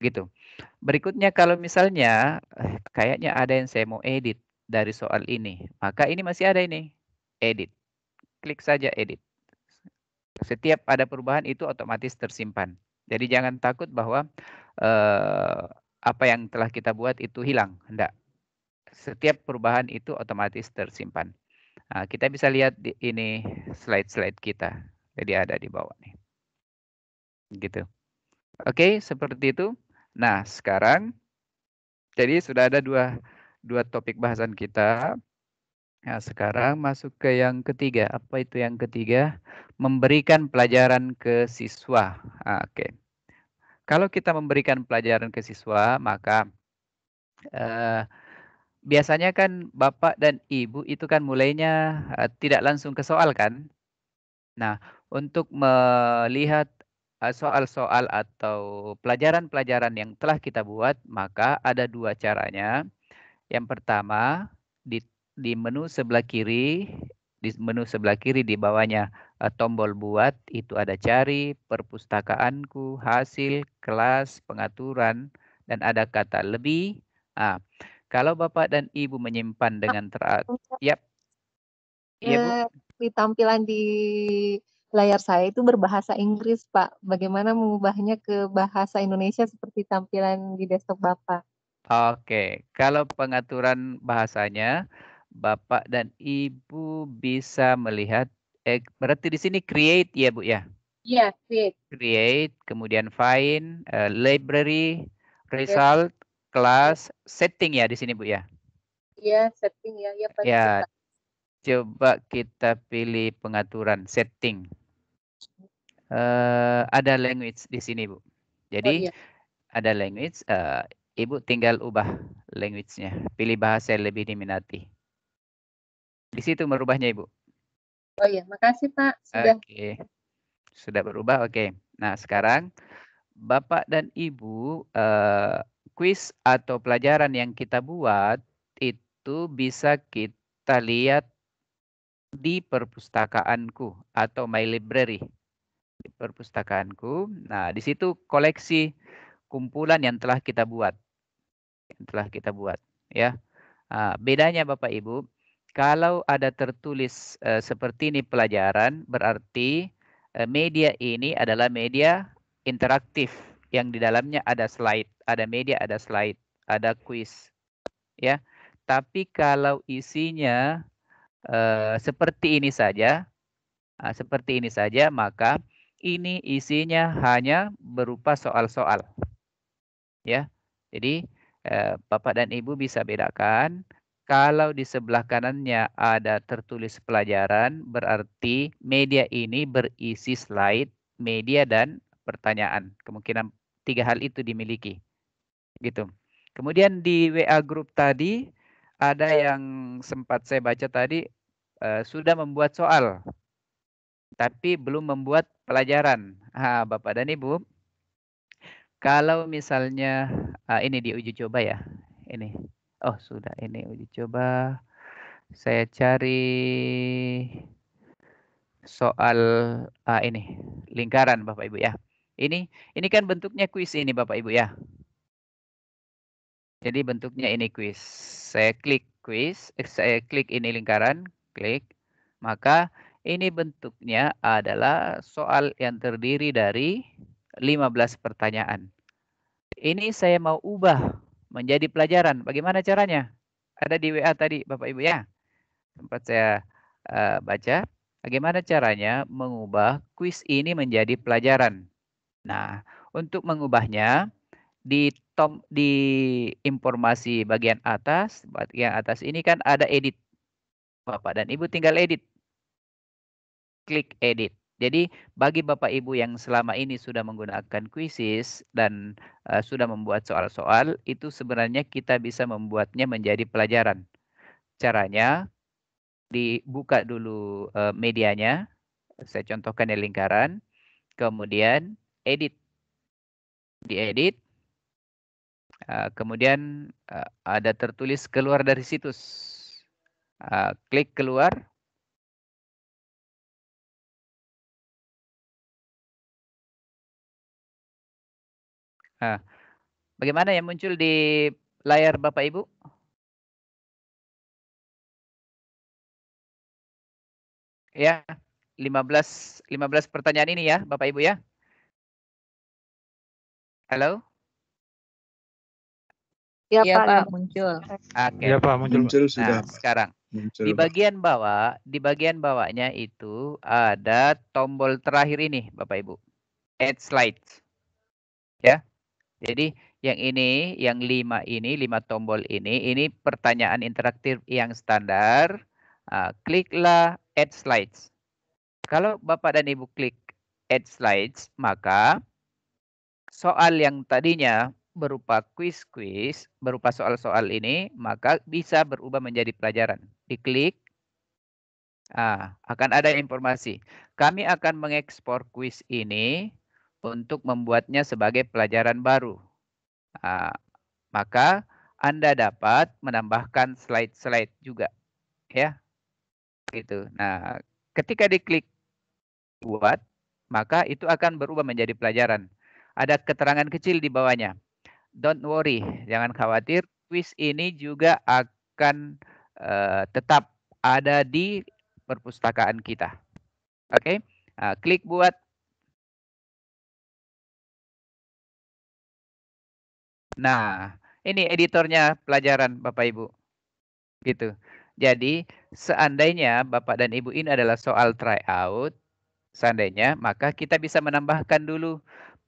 gitu. Berikutnya kalau misalnya kayaknya ada yang saya mau edit dari soal ini, maka ini masih ada ini, edit. Klik saja edit. Setiap ada perubahan itu otomatis tersimpan. Jadi jangan takut bahwa eh, apa yang telah kita buat itu hilang, tidak Setiap perubahan itu otomatis tersimpan. Nah, kita bisa lihat di ini slide-slide kita. Jadi ada di bawah nih. Gitu. Oke, seperti itu. Nah, sekarang jadi sudah ada dua dua topik bahasan kita. Nah, sekarang masuk ke yang ketiga. Apa itu yang ketiga? Memberikan pelajaran ke siswa. Nah, Oke. Kalau kita memberikan pelajaran ke siswa, maka eh, biasanya kan bapak dan ibu itu kan mulainya uh, tidak langsung ke soal kan. Nah, untuk melihat eh, soal-soal uh, atau pelajaran-pelajaran yang telah kita buat, maka ada dua caranya. Yang pertama, di, di menu sebelah kiri, di menu sebelah kiri di bawahnya uh, tombol buat, itu ada cari, perpustakaanku, hasil, kelas, pengaturan, dan ada kata lebih. Nah, kalau Bapak dan Ibu menyimpan dengan teratur, ya Iya, Bu. Eh, di tampilan di layar saya itu berbahasa Inggris, Pak. Bagaimana mengubahnya ke bahasa Indonesia seperti tampilan di desktop Bapak? Oke, kalau pengaturan bahasanya, Bapak dan Ibu bisa melihat eh berarti di sini create ya, Bu ya? Iya, create. Create, kemudian find, uh, library, result, kelas setting ya di sini Bu ya? Iya, setting ya. Iya, ya, ya coba kita pilih pengaturan setting. Uh, ada language di sini Bu. Jadi oh, iya. ada language, uh, Ibu tinggal ubah language-nya. Pilih bahasa yang lebih diminati. Di situ merubahnya Ibu. Oh iya, makasih Pak. Sudah. Oke. Okay. Sudah berubah, oke. Okay. Nah sekarang Bapak dan Ibu uh, Kuis atau pelajaran yang kita buat itu bisa kita lihat di perpustakaanku atau my library di perpustakaanku. Nah, di situ koleksi kumpulan yang telah kita buat. Yang telah kita buat, ya. Nah, bedanya Bapak Ibu, kalau ada tertulis eh, seperti ini pelajaran, berarti eh, media ini adalah media interaktif yang di dalamnya ada slide, ada media, ada slide, ada quiz. Ya. Tapi kalau isinya uh, seperti ini saja, uh, seperti ini saja, maka ini isinya hanya berupa soal-soal. Ya. Jadi uh, Bapak dan Ibu bisa bedakan kalau di sebelah kanannya ada tertulis pelajaran berarti media ini berisi slide, media dan pertanyaan. Kemungkinan tiga hal itu dimiliki gitu kemudian di WA grup tadi ada yang sempat saya baca tadi uh, sudah membuat soal tapi belum membuat pelajaran ha, Bapak dan Ibu kalau misalnya uh, ini di uji coba ya ini oh sudah ini uji coba saya cari soal uh, ini lingkaran Bapak Ibu ya ini ini kan bentuknya kuis ini Bapak Ibu ya. Jadi bentuknya ini kuis. Saya klik kuis, eh, saya klik ini lingkaran, klik. Maka ini bentuknya adalah soal yang terdiri dari 15 pertanyaan. Ini saya mau ubah menjadi pelajaran. Bagaimana caranya? Ada di WA tadi Bapak Ibu ya. Tempat saya uh, baca. Bagaimana caranya mengubah kuis ini menjadi pelajaran? Nah, untuk mengubahnya di tom di informasi bagian atas, bagian atas ini kan ada edit. Bapak dan Ibu tinggal edit. Klik edit. Jadi bagi Bapak Ibu yang selama ini sudah menggunakan kuisis dan uh, sudah membuat soal-soal, itu sebenarnya kita bisa membuatnya menjadi pelajaran. Caranya dibuka dulu uh, medianya, saya contohkan di lingkaran, kemudian edit. Di edit. Eh, kemudian eh, ada tertulis keluar dari situs. Eh, klik keluar. Nah, bagaimana yang muncul di layar Bapak Ibu? Ya, 15 15 pertanyaan ini ya, Bapak Ibu ya. Halo? Iya, iya ya, iya, Pak, muncul. Oke. Okay. Ya, Pak muncul. Muncul nah, sudah. Pak. sekarang muncul, di bagian bawah, di bagian bawahnya itu ada tombol terakhir ini, Bapak Ibu. Add slides. Ya. Jadi yang ini, yang lima ini, lima tombol ini, ini pertanyaan interaktif yang standar. Ah, kliklah add slides. Kalau Bapak dan Ibu klik add slides, maka soal yang tadinya berupa kuis-kuis, berupa soal-soal ini, maka bisa berubah menjadi pelajaran. Diklik, ah, akan ada informasi. Kami akan mengekspor kuis ini untuk membuatnya sebagai pelajaran baru. Ah, maka Anda dapat menambahkan slide-slide juga, ya, gitu. Nah, ketika diklik buat, maka itu akan berubah menjadi pelajaran ada keterangan kecil di bawahnya. Don't worry, jangan khawatir. Quiz ini juga akan uh, tetap ada di perpustakaan kita. Oke, okay? nah, klik buat. Nah, ini editornya pelajaran Bapak Ibu. Gitu. Jadi, seandainya Bapak dan Ibu ini adalah soal tryout, seandainya, maka kita bisa menambahkan dulu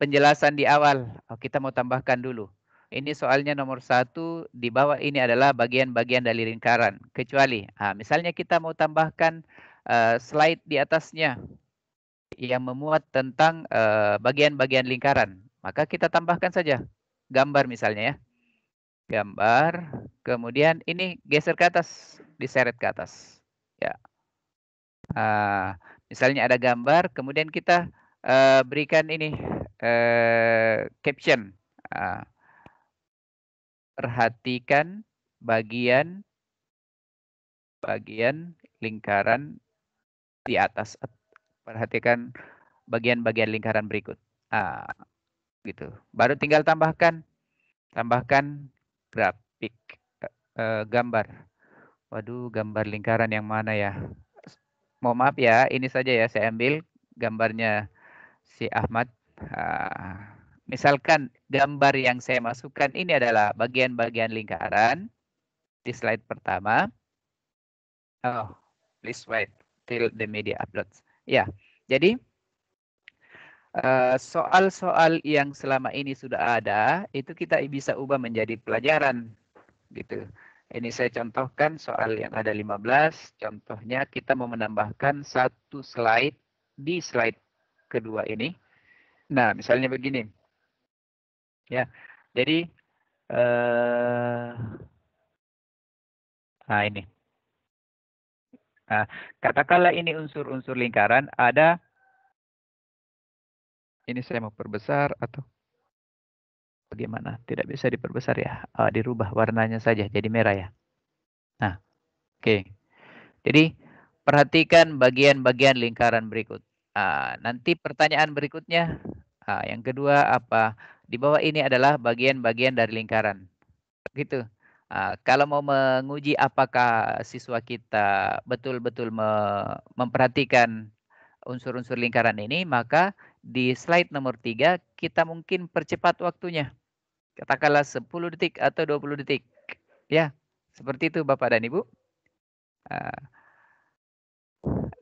penjelasan di awal. Oh, kita mau tambahkan dulu. Ini soalnya nomor satu di bawah ini adalah bagian-bagian dari lingkaran. Kecuali, nah, misalnya kita mau tambahkan uh, slide di atasnya yang memuat tentang eh, bagian-bagian uh, lingkaran. Maka kita tambahkan saja gambar misalnya ya. Gambar, kemudian ini geser ke atas, diseret ke atas. Ya. Uh, misalnya ada gambar, kemudian kita uh, berikan ini uh, caption. Uh, perhatikan bagian bagian lingkaran di atas. Perhatikan bagian-bagian lingkaran berikut. Ah, gitu. Baru tinggal tambahkan tambahkan grafik uh, gambar. Waduh, gambar lingkaran yang mana ya? Mohon maaf ya, ini saja ya saya ambil gambarnya si Ahmad. Ah, misalkan gambar yang saya masukkan ini adalah bagian-bagian lingkaran di slide pertama. Oh, please wait till the media uploads. Ya, yeah. jadi eh, soal-soal uh, yang selama ini sudah ada itu kita bisa ubah menjadi pelajaran gitu. Ini saya contohkan soal yang ada 15, contohnya kita mau menambahkan satu slide di slide kedua ini. Nah, misalnya begini. Ya. Jadi eh nah ini. Nah, katakanlah ini unsur-unsur lingkaran ada ini saya mau perbesar atau bagaimana? Tidak bisa diperbesar ya. Uh, dirubah warnanya saja jadi merah ya. Nah, oke. Okay. Jadi perhatikan bagian-bagian lingkaran berikut. Uh, nanti pertanyaan berikutnya uh, yang kedua apa? Di bawah ini adalah bagian-bagian dari lingkaran. begitu. Uh, ah, kalau mau menguji apakah siswa kita betul-betul me memperhatikan unsur-unsur lingkaran ini, maka di slide nomor tiga kita mungkin percepat waktunya. Katakanlah 10 detik atau 20 detik. Ya, seperti itu Bapak dan Ibu. Uh,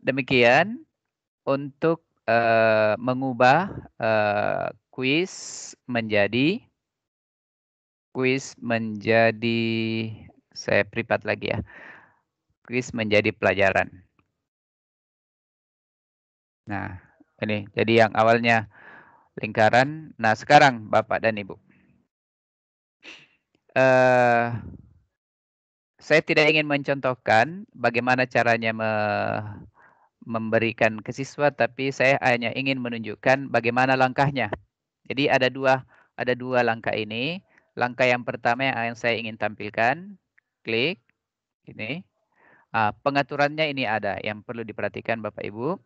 demikian untuk uh, mengubah uh, kuis menjadi kuis menjadi saya privat lagi ya. Kuis menjadi pelajaran. Nah, ini jadi yang awalnya lingkaran. Nah, sekarang Bapak dan Ibu. Uh, saya tidak ingin mencontohkan bagaimana caranya me memberikan ke siswa, tapi saya hanya ingin menunjukkan bagaimana langkahnya. Jadi ada dua ada dua langkah ini. Langkah yang pertama yang saya ingin tampilkan, klik ini. Uh, pengaturannya ini ada yang perlu diperhatikan Bapak Ibu.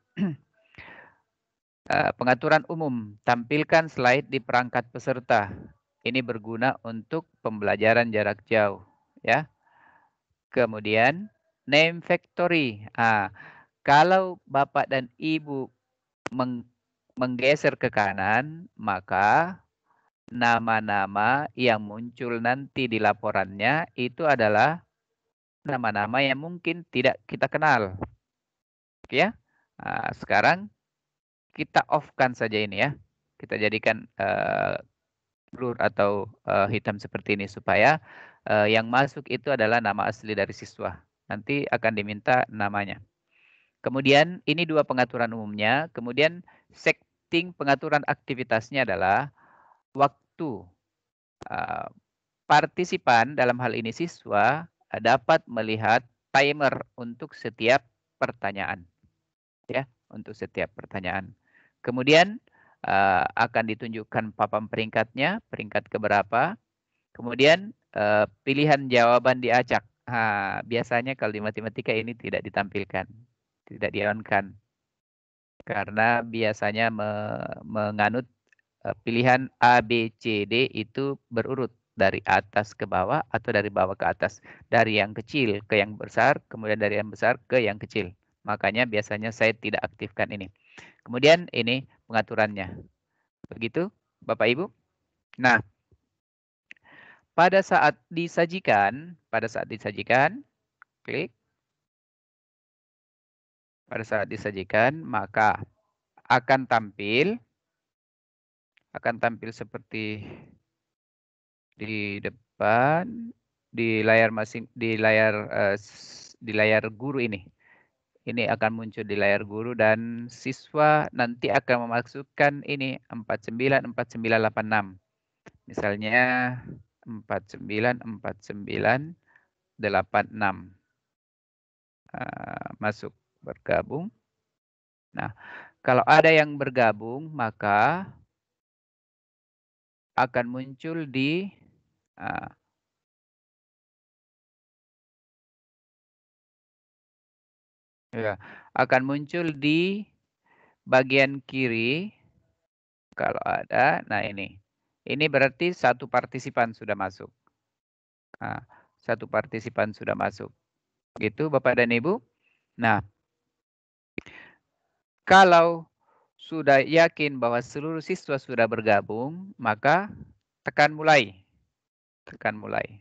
Uh, pengaturan umum, tampilkan slide di perangkat peserta. Ini berguna untuk pembelajaran jarak jauh, ya. Kemudian name factory. uh, kalau bapak dan ibu meng menggeser ke kanan, maka nama-nama yang muncul nanti di laporannya itu adalah nama-nama yang mungkin tidak kita kenal. Oke Ya, nah, sekarang kita off-kan saja ini ya. Kita jadikan uh, blur atau uh, hitam seperti ini supaya uh, yang masuk itu adalah nama asli dari siswa. Nanti akan diminta namanya. Kemudian ini dua pengaturan umumnya. Kemudian setting pengaturan aktivitasnya adalah waktu uh, partisipan dalam hal ini siswa dapat melihat timer untuk setiap pertanyaan. Ya, untuk setiap pertanyaan. Kemudian uh, akan ditunjukkan papan peringkatnya, peringkat keberapa. Kemudian uh, pilihan jawaban diacak. Ha, biasanya kalau di matematika ini tidak ditampilkan tidak diawankan karena biasanya me menganut e, pilihan A, B, C, D itu berurut dari atas ke bawah atau dari bawah ke atas. Dari yang kecil ke yang besar, kemudian dari yang besar ke yang kecil. Makanya biasanya saya tidak aktifkan ini. Kemudian ini pengaturannya. Begitu Bapak Ibu. Nah, pada saat disajikan, pada saat disajikan, klik pada saat disajikan maka akan tampil akan tampil seperti di depan di layar masing di layar eh, di layar guru ini. Ini akan muncul di layar guru dan siswa nanti akan memasukkan ini 494986. Misalnya 494986. Uh, ah, masuk bergabung. Nah, kalau ada yang bergabung maka akan muncul di uh, ya, akan muncul di bagian kiri kalau ada. Nah, ini. Ini berarti satu partisipan sudah masuk. Nah, satu partisipan sudah masuk. Gitu Bapak dan Ibu. Nah, kalau sudah yakin bahwa seluruh siswa sudah bergabung, maka tekan mulai. Tekan mulai.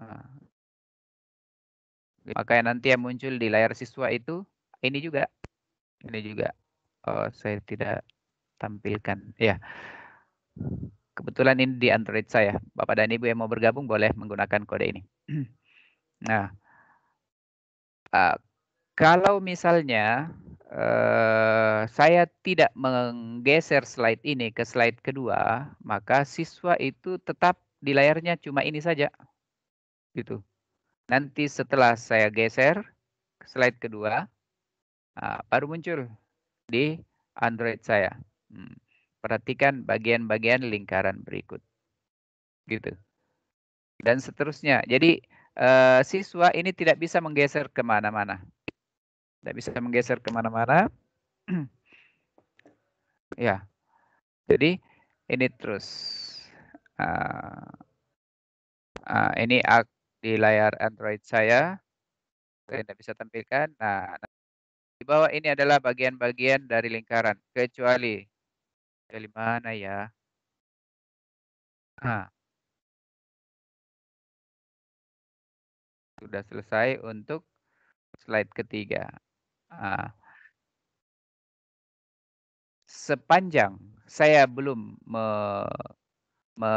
Nah. Maka yang nanti yang muncul di layar siswa itu, ini juga. Ini juga. Oh, saya tidak tampilkan. Ya. Kebetulan ini di Android saya. Bapak dan Ibu yang mau bergabung boleh menggunakan kode ini. nah, uh, kalau misalnya Eh, saya tidak menggeser slide ini ke slide kedua, maka siswa itu tetap di layarnya cuma ini saja. Gitu. Nanti setelah saya geser ke slide kedua, nah, baru muncul di Android saya. Hmm. Perhatikan bagian-bagian lingkaran berikut. Gitu. Dan seterusnya. Jadi eh, siswa ini tidak bisa menggeser kemana-mana. Tidak bisa menggeser kemana-mana. ya. Jadi ini terus. Uh, uh, ini di layar Android saya. Saya tidak bisa tampilkan. Nah, di bawah ini adalah bagian-bagian dari lingkaran. Kecuali. dari mana ya? Nah. Sudah selesai untuk slide ketiga. Ah. sepanjang saya belum me, me,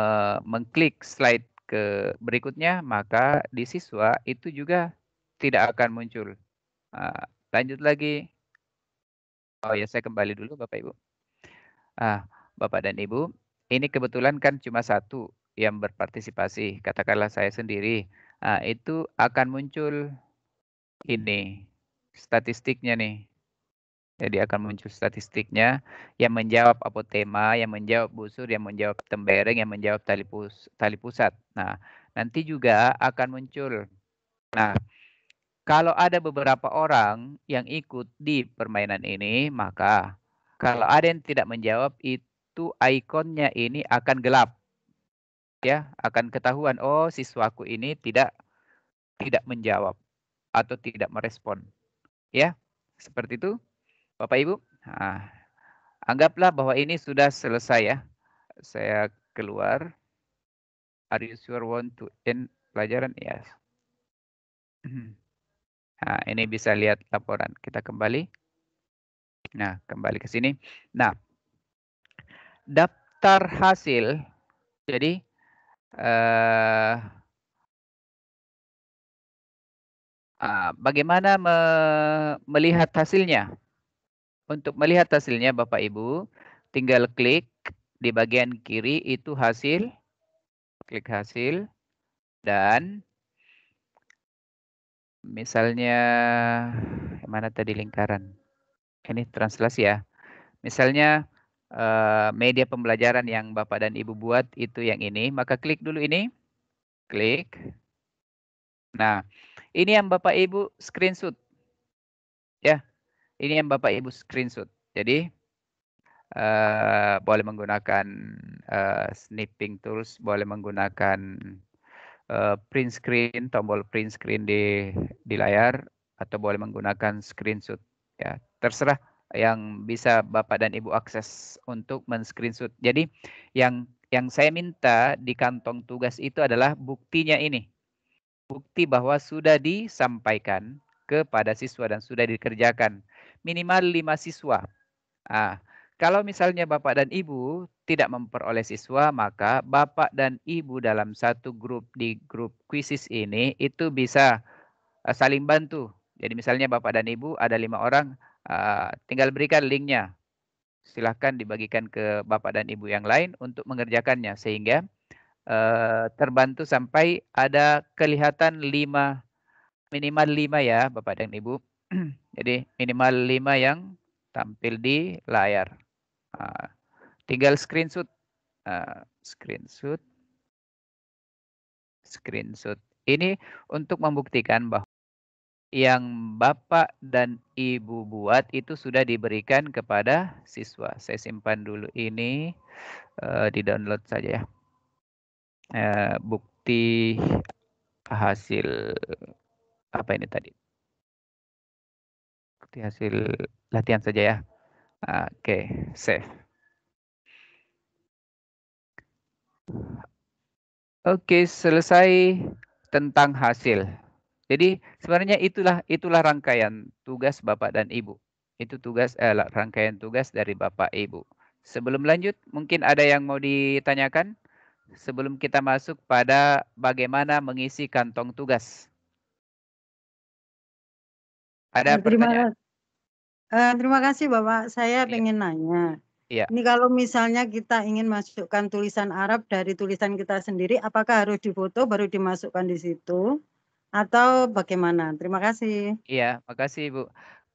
mengklik slide ke berikutnya, maka di siswa itu juga tidak akan muncul. Uh, lanjut lagi. Oh ya, saya kembali dulu Bapak Ibu. ah Bapak dan Ibu, ini kebetulan kan cuma satu yang berpartisipasi, katakanlah saya sendiri. ah, itu akan muncul ini statistiknya nih. Jadi akan muncul statistiknya yang menjawab apotema, yang menjawab busur, yang menjawab tembereng, yang menjawab tali, pus, tali pusat. Nah, nanti juga akan muncul. Nah, kalau ada beberapa orang yang ikut di permainan ini, maka kalau ada yang tidak menjawab itu ikonnya ini akan gelap. Ya, akan ketahuan oh siswaku ini tidak tidak menjawab atau tidak merespon. Ya, seperti itu. Bapak Ibu, nah, anggaplah bahwa ini sudah selesai ya. Saya keluar. Are you sure want to end pelajaran? Yes. Nah, ini bisa lihat laporan. Kita kembali. Nah, kembali ke sini. Nah, daftar hasil. Jadi, eh, uh, Ah, bagaimana me melihat hasilnya? Untuk melihat hasilnya Bapak Ibu, tinggal klik di bagian kiri itu hasil. Klik hasil dan misalnya mana tadi lingkaran? Ini translasi ya. Misalnya eh, media pembelajaran yang Bapak dan Ibu buat itu yang ini, maka klik dulu ini. Klik. Nah, ini yang Bapak Ibu screenshot. Ya. Ini yang Bapak Ibu screenshot. Jadi uh, boleh menggunakan uh, snipping tools, boleh menggunakan uh, print screen, tombol print screen di di layar atau boleh menggunakan screenshot ya. Terserah yang bisa Bapak dan Ibu akses untuk men-screenshot. Jadi yang yang saya minta di kantong tugas itu adalah buktinya ini bukti bahwa sudah disampaikan kepada siswa dan sudah dikerjakan. Minimal lima siswa. Ah, kalau misalnya Bapak dan Ibu tidak memperoleh siswa, maka Bapak dan Ibu dalam satu grup di grup kuisis ini itu bisa ah, saling bantu. Jadi misalnya Bapak dan Ibu ada lima orang, ah, tinggal berikan linknya. Silahkan dibagikan ke Bapak dan Ibu yang lain untuk mengerjakannya. Sehingga Eh, terbantu sampai ada kelihatan lima minimal lima ya Bapak dan Ibu. Jadi minimal lima yang tampil di layar. Uh, tinggal screenshot, uh, screenshot, screenshot. Ini untuk membuktikan bahwa yang Bapak dan Ibu buat itu sudah diberikan kepada siswa. Saya simpan dulu ini, uh, di download saja ya. Eh, bukti hasil apa ini tadi? Bukti hasil latihan saja ya. Oke, save. Oke, selesai tentang hasil. Jadi sebenarnya itulah itulah rangkaian tugas Bapak dan Ibu. Itu tugas eh, rangkaian tugas dari Bapak Ibu. Sebelum lanjut, mungkin ada yang mau ditanyakan? sebelum kita masuk pada bagaimana mengisi kantong tugas. Ada eh, terima, pertanyaan? Uh, terima kasih Bapak. Saya ya. pengen nanya. Ya. Ini kalau misalnya kita ingin masukkan tulisan Arab dari tulisan kita sendiri, apakah harus difoto baru dimasukkan di situ? Atau bagaimana? Terima kasih. Iya, makasih Bu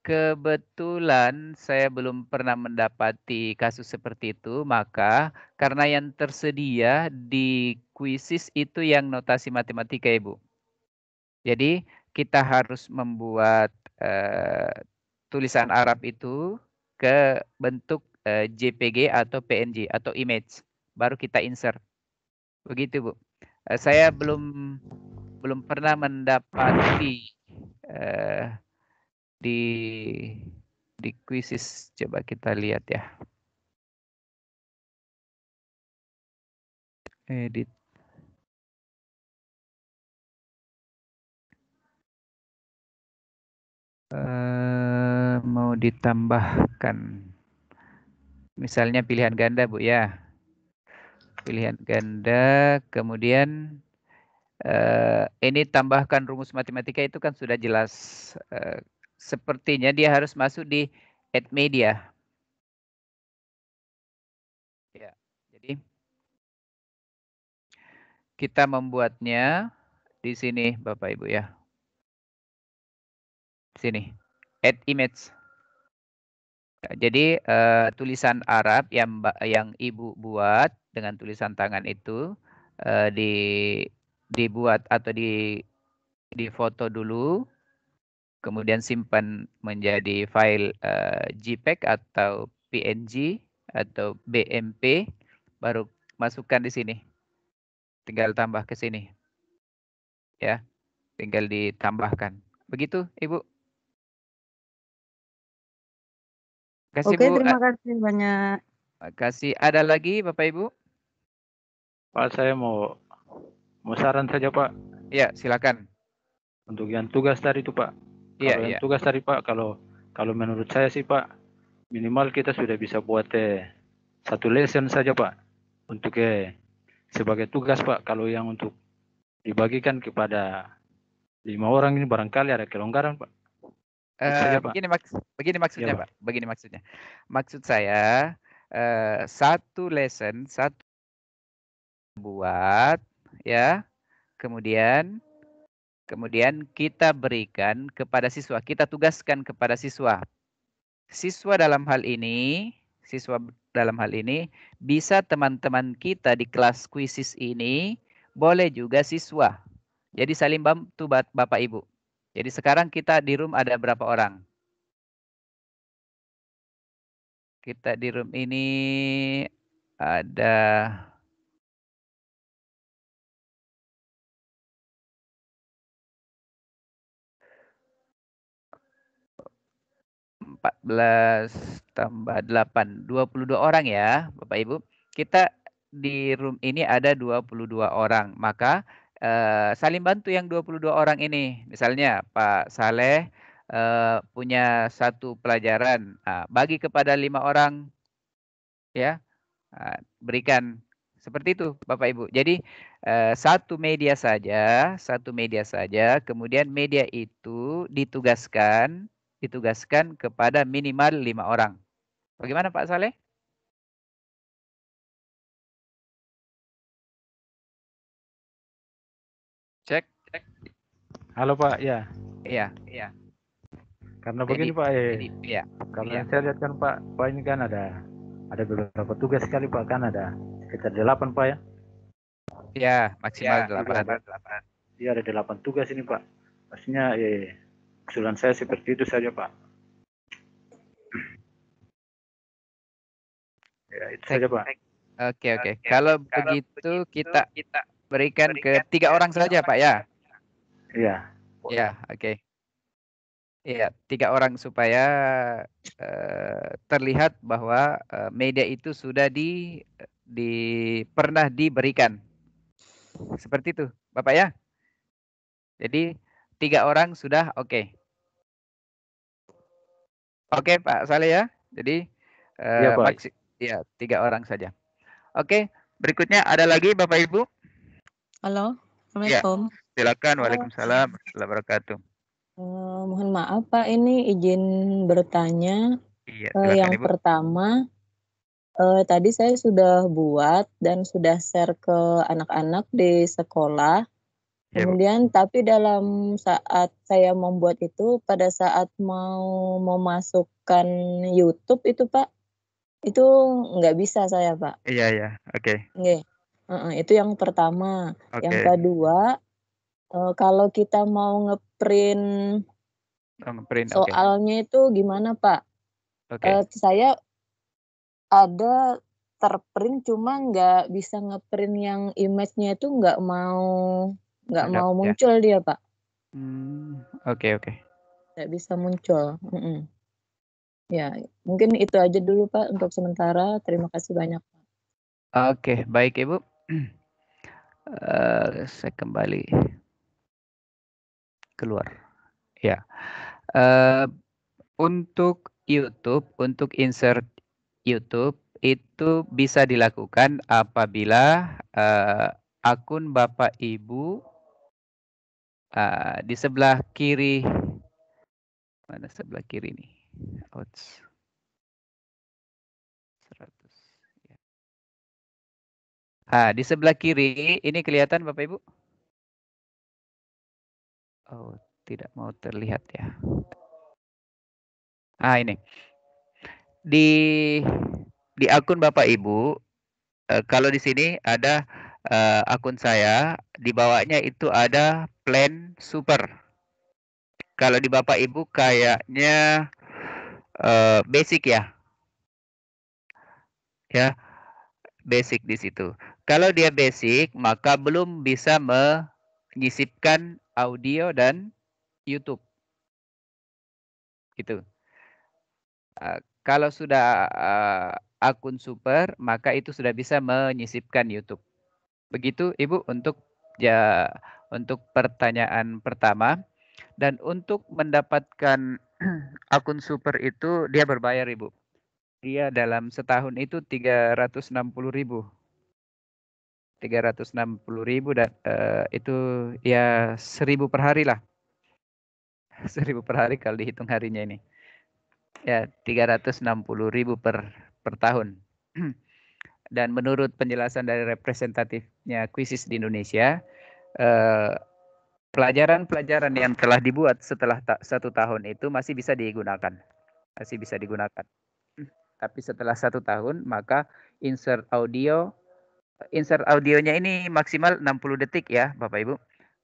kebetulan saya belum pernah mendapati kasus seperti itu, maka karena yang tersedia di kuisis itu yang notasi matematika, Ibu. Jadi, kita harus membuat uh, tulisan Arab itu ke bentuk uh, eh, JPG atau PNG atau image, baru kita insert. Begitu, Bu. Uh, saya belum belum pernah mendapati uh, di di kuisis coba kita lihat ya. Edit. Uh, mau ditambahkan misalnya pilihan ganda Bu ya pilihan ganda kemudian uh, ini tambahkan rumus matematika itu kan sudah jelas uh, sepertinya dia harus masuk di add media. Ya, jadi kita membuatnya di sini Bapak Ibu ya. Sini, add image. Ya, jadi uh, tulisan Arab yang yang ibu buat dengan tulisan tangan itu uh, di dibuat atau di difoto dulu kemudian simpan menjadi file uh, JPEG atau PNG atau BMP, baru masukkan di sini. Tinggal tambah ke sini. Ya, tinggal ditambahkan. Begitu, Ibu. Kasih, Oke, Bu. terima kasih banyak. Kasih. Ada lagi, Bapak Ibu? Pak, saya mau mau saran saja, Pak. Ya, silakan. Untuk yang tugas tadi itu, Pak Iya, yeah, yeah. Iya. tugas tadi Pak kalau kalau menurut saya sih Pak minimal kita sudah bisa buat eh, satu lesson saja Pak untuk eh, sebagai tugas Pak kalau yang untuk dibagikan kepada lima orang ini barangkali ada kelonggaran Pak. Uh, Pak. Begini, maks begini maksudnya ya, Pak. Pak, begini maksudnya. Maksud saya uh, satu lesson satu buat ya kemudian Kemudian kita berikan kepada siswa, kita tugaskan kepada siswa. Siswa dalam hal ini, siswa dalam hal ini bisa teman-teman kita di kelas kuisis ini, boleh juga siswa. Jadi saling bantu Bapak Ibu. Jadi sekarang kita di room ada berapa orang? Kita di room ini ada 14 tambah 8, 22 orang ya Bapak Ibu. Kita di room ini ada 22 orang, maka eh, saling bantu yang 22 orang ini. Misalnya Pak Saleh eh, punya satu pelajaran, nah, bagi kepada lima orang ya nah, berikan seperti itu, Bapak Ibu. Jadi eh, satu media saja, satu media saja. Kemudian media itu ditugaskan ditugaskan kepada minimal lima orang. Bagaimana Pak Saleh? Cek. cek. Halo Pak, ya. Iya, iya. Karena begini Pak, eh. Jadi, ya. Kalau ya. Iya. saya lihat kan Pak, Pak ini kan ada ada beberapa tugas sekali Pak kan ada sekitar delapan Pak ya. Iya, maksimal iya, delapan. Iya ada delapan tugas ini Pak. Maksudnya eh Usulan saya seperti itu saja, Pak. Ya, itu saja, Pak. Oke, okay, oke. Okay. Kalau, Kalau begitu, begitu kita kita berikan, berikan ke tiga orang saja, Pak, ya. Iya. Iya, oke. Iya, tiga orang supaya uh, terlihat bahwa uh, media itu sudah di di pernah diberikan. Seperti itu, Bapak ya. Jadi tiga orang sudah oke. Okay. Oke Pak Saleh ya. Jadi uh, ya, ya tiga orang saja. Oke, berikutnya ada lagi Bapak Ibu. Halo, iya. Assalamualaikum. Ya, silakan. Waalaikumsalam assalamualaikum wabarakatuh. Uh, mohon maaf Pak, ini izin bertanya. Iya, eh, silakan, uh, yang Ibu. pertama, uh, tadi saya sudah buat dan sudah share ke anak-anak di sekolah. Iya, Kemudian tapi dalam saat saya membuat itu pada saat mau memasukkan YouTube itu Pak itu nggak bisa saya Pak. Iya iya oke. Okay. Okay. itu yang pertama. Okay. Yang kedua uh, kalau kita mau ngeprint oh, ngeprint soalnya okay. itu gimana Pak? Okay. Uh, eh, saya ada terprint cuma nggak bisa ngeprint yang image-nya itu nggak mau nggak mau ya. muncul ya. dia pak. Oke hmm, oke. Okay, okay. Nggak bisa muncul. Mm -mm. Ya mungkin itu aja dulu pak untuk sementara. Terima kasih banyak. pak. Oke okay, baik ibu. Uh, saya kembali keluar. Ya. Uh, untuk YouTube, untuk insert YouTube itu bisa dilakukan apabila uh, akun Bapak Ibu Eh, di sebelah kiri mana sebelah kiri ini, Ouch. 100 ya. Ah, di sebelah kiri ini kelihatan Bapak Ibu? Oh, tidak mau terlihat ya. Ah, ini. Di di akun Bapak Ibu eh, kalau di sini ada eh, akun saya, di bawahnya itu ada plan super. Kalau di Bapak Ibu kayaknya uh, basic ya. Ya, basic di situ. Kalau dia basic, maka belum bisa menyisipkan audio dan YouTube. Gitu. Uh, kalau sudah uh, akun super, maka itu sudah bisa menyisipkan YouTube. Begitu, Ibu, untuk ya untuk pertanyaan pertama dan untuk mendapatkan akun super itu dia berbayar Ibu. Dia dalam setahun itu 360 ribu. 360 ribu dan uh, itu ya seribu per hari lah. Seribu per hari kalau dihitung harinya ini. Ya 360 ribu per, per tahun. Dan menurut penjelasan dari representatifnya kuisis di Indonesia, eh, pelajaran-pelajaran eh, yang telah dibuat setelah ta satu tahun itu masih bisa digunakan, masih bisa digunakan. Tapi setelah satu tahun, maka insert audio, insert audionya ini maksimal 60 detik ya, Bapak Ibu.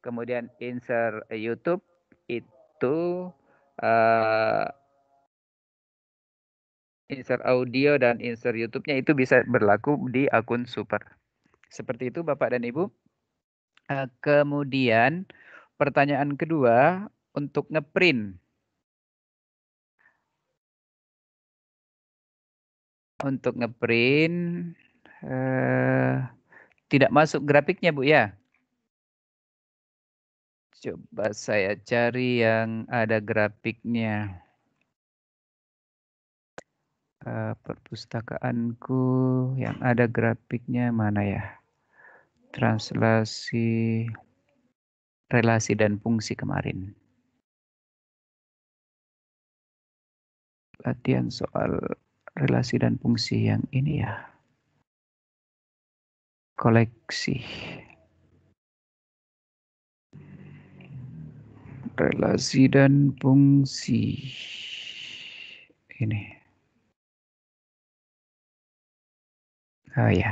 Kemudian insert YouTube itu eh, insert audio dan insert YouTube-nya itu bisa berlaku di akun super. Seperti itu Bapak dan Ibu. Eh, kemudian pertanyaan kedua untuk ngeprint. Untuk ngeprint eh, tidak masuk grafiknya Bu ya. Coba saya cari yang ada grafiknya. Eh, perpustakaanku yang ada grafiknya mana ya? Translasi relasi dan fungsi kemarin. Latihan soal relasi dan fungsi yang ini ya. Koleksi. Relasi dan fungsi. Ini. Oh ya.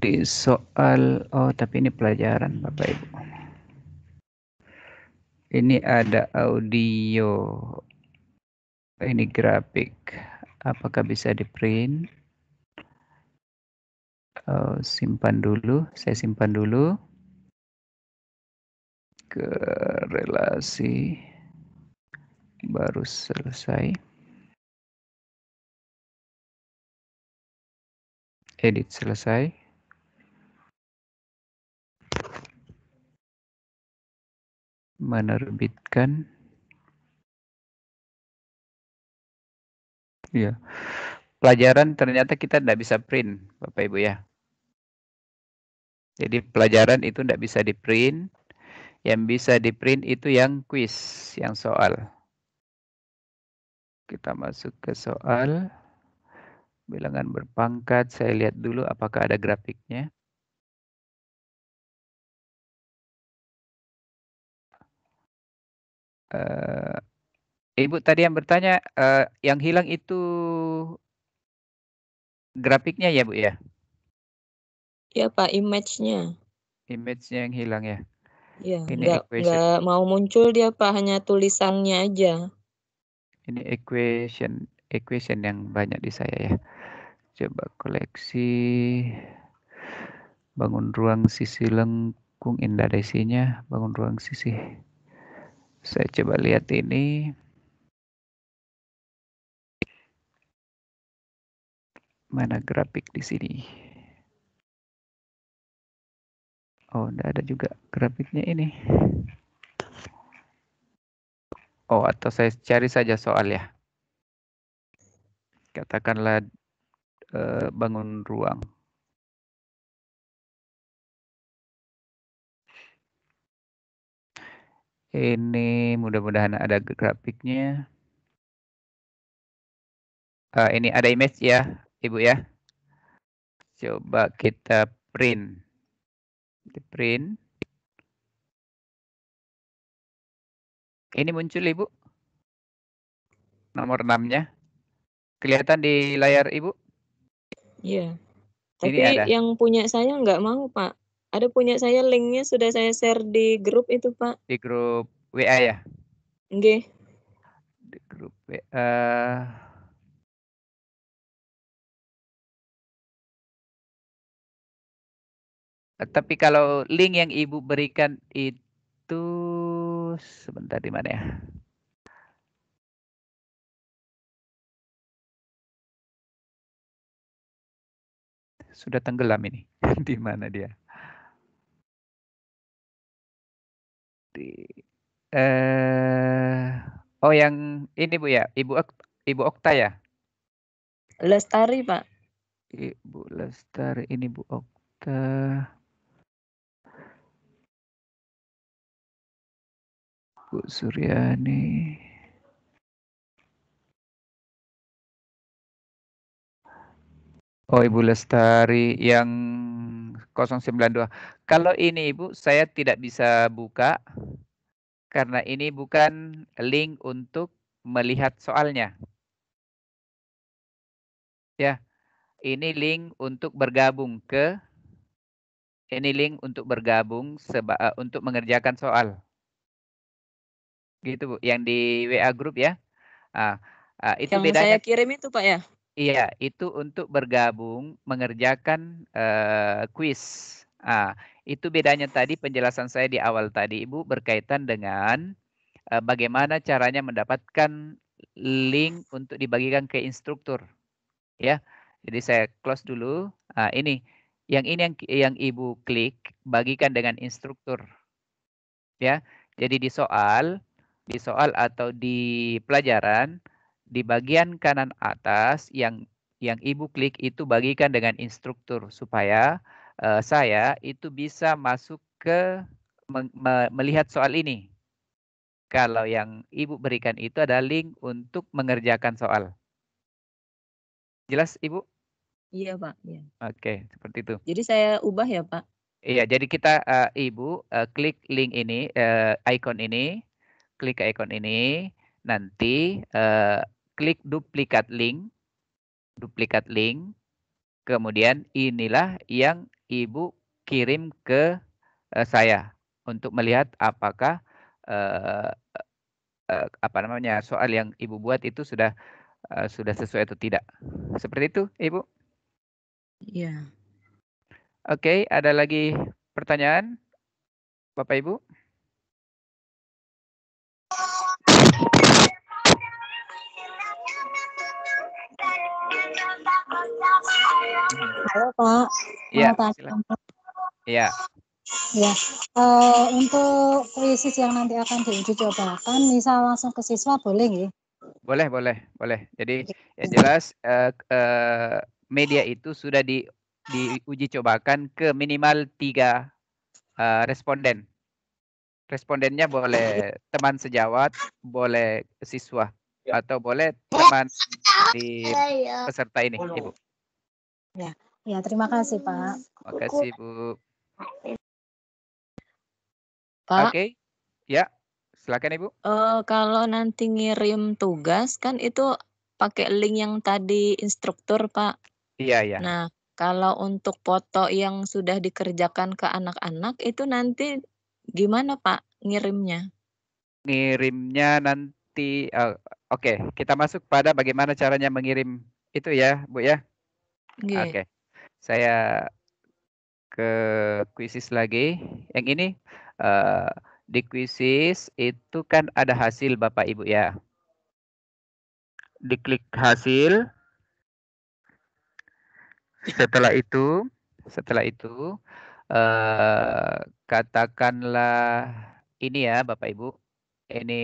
Di soal, oh tapi ini pelajaran Bapak Ibu. Ini ada audio. Ini grafik. Apakah bisa di print? Oh, simpan dulu, saya simpan dulu ke relasi baru selesai. Edit selesai. Menerbitkan. Ya. Pelajaran ternyata kita tidak bisa print, Bapak Ibu ya. Jadi pelajaran itu tidak bisa di print. Yang bisa di print itu yang quiz, yang soal. Kita masuk ke soal bilangan berpangkat. Saya lihat dulu apakah ada grafiknya. Uh, Ibu tadi yang bertanya, uh, yang hilang itu grafiknya ya Bu ya? Ya Pak, image-nya. Image-nya yang hilang ya? Iya, nggak, nggak mau muncul dia Pak, hanya tulisannya aja ini equation equation yang banyak di saya ya coba koleksi bangun ruang sisi lengkung indah desinya bangun ruang sisi saya coba lihat ini mana grafik di sini oh tidak ada juga grafiknya ini Oh, atau saya cari saja soal ya. Katakanlah eh, bangun ruang. Ini mudah-mudahan ada grafiknya. Uh, ini ada image ya, Ibu ya. Coba kita print. Di print. Ini muncul Ibu. Nomor 6-nya. Kelihatan di layar Ibu? Iya. Tapi ada. yang punya saya nggak mau Pak. Ada punya saya linknya sudah saya share di grup itu Pak. Di grup WA ya? Nggih. Di grup WA. Tapi kalau link yang Ibu berikan itu sebentar di mana ya? Sudah tenggelam ini. di mana dia? Di eh oh yang ini Bu ya, Ibu Ibu Okta ya? Lestari, Pak. Ibu Lestari ini Bu Okta. Bu Suryani. Oh Ibu Lestari yang 092. Kalau ini Ibu saya tidak bisa buka karena ini bukan link untuk melihat soalnya. Ya. Ini link untuk bergabung ke ini link untuk bergabung seba, eh, untuk mengerjakan soal gitu Bu, yang di WA grup ya. Ah, ah itu yang bedanya. saya kirim itu Pak ya. Iya, itu untuk bergabung mengerjakan uh, eh, quiz. Ah, itu bedanya tadi penjelasan saya di awal tadi Ibu berkaitan dengan uh, bagaimana caranya mendapatkan link untuk dibagikan ke instruktur. Ya. Jadi saya close dulu. Ah, ini yang ini yang yang Ibu klik bagikan dengan instruktur. Ya. Jadi di soal di soal atau di pelajaran di bagian kanan atas yang yang ibu klik itu bagikan dengan instruktur supaya uh, saya itu bisa masuk ke me me melihat soal ini. Kalau yang ibu berikan itu ada link untuk mengerjakan soal. Jelas ibu? Iya pak. Iya. Oke seperti itu. Jadi saya ubah ya pak. Iya jadi kita uh, ibu uh, klik link ini uh, icon ini klik ikon ini, nanti uh, klik duplikat link, duplikat link, kemudian inilah yang Ibu kirim ke uh, saya untuk melihat apakah uh, uh, apa namanya soal yang Ibu buat itu sudah uh, sudah sesuai atau tidak. Seperti itu, Ibu. Iya. Yeah. Oke, okay, ada lagi pertanyaan? Bapak Ibu? Halo Pak. Iya. Iya. Ya, uh, untuk kuisis yang nanti akan diuji cobakan, bisa langsung ke siswa boleh nggih? Boleh, boleh, boleh. Jadi ya jelas uh, uh, media itu sudah di diuji cobakan ke minimal tiga uh, responden respondennya boleh iya. teman sejawat, boleh siswa ya. atau boleh teman di iya, iya. peserta ini, Ibu. Ya, ya terima kasih Pak. Terima kasih Bu. Pak. Oke, okay. ya silakan Ibu. Uh, kalau nanti ngirim tugas kan itu pakai link yang tadi instruktur Pak. Iya iya. Nah kalau untuk foto yang sudah dikerjakan ke anak-anak itu nanti Gimana Pak ngirimnya? Ngirimnya nanti uh, oke, okay. kita masuk pada bagaimana caranya mengirim itu ya, Bu ya. Iya. Oke. Okay. Saya ke kuisis lagi. Yang ini uh, di kuisis itu kan ada hasil Bapak Ibu ya. Diklik hasil. Setelah itu, setelah itu Eh, katakanlah ini ya Bapak Ibu, ini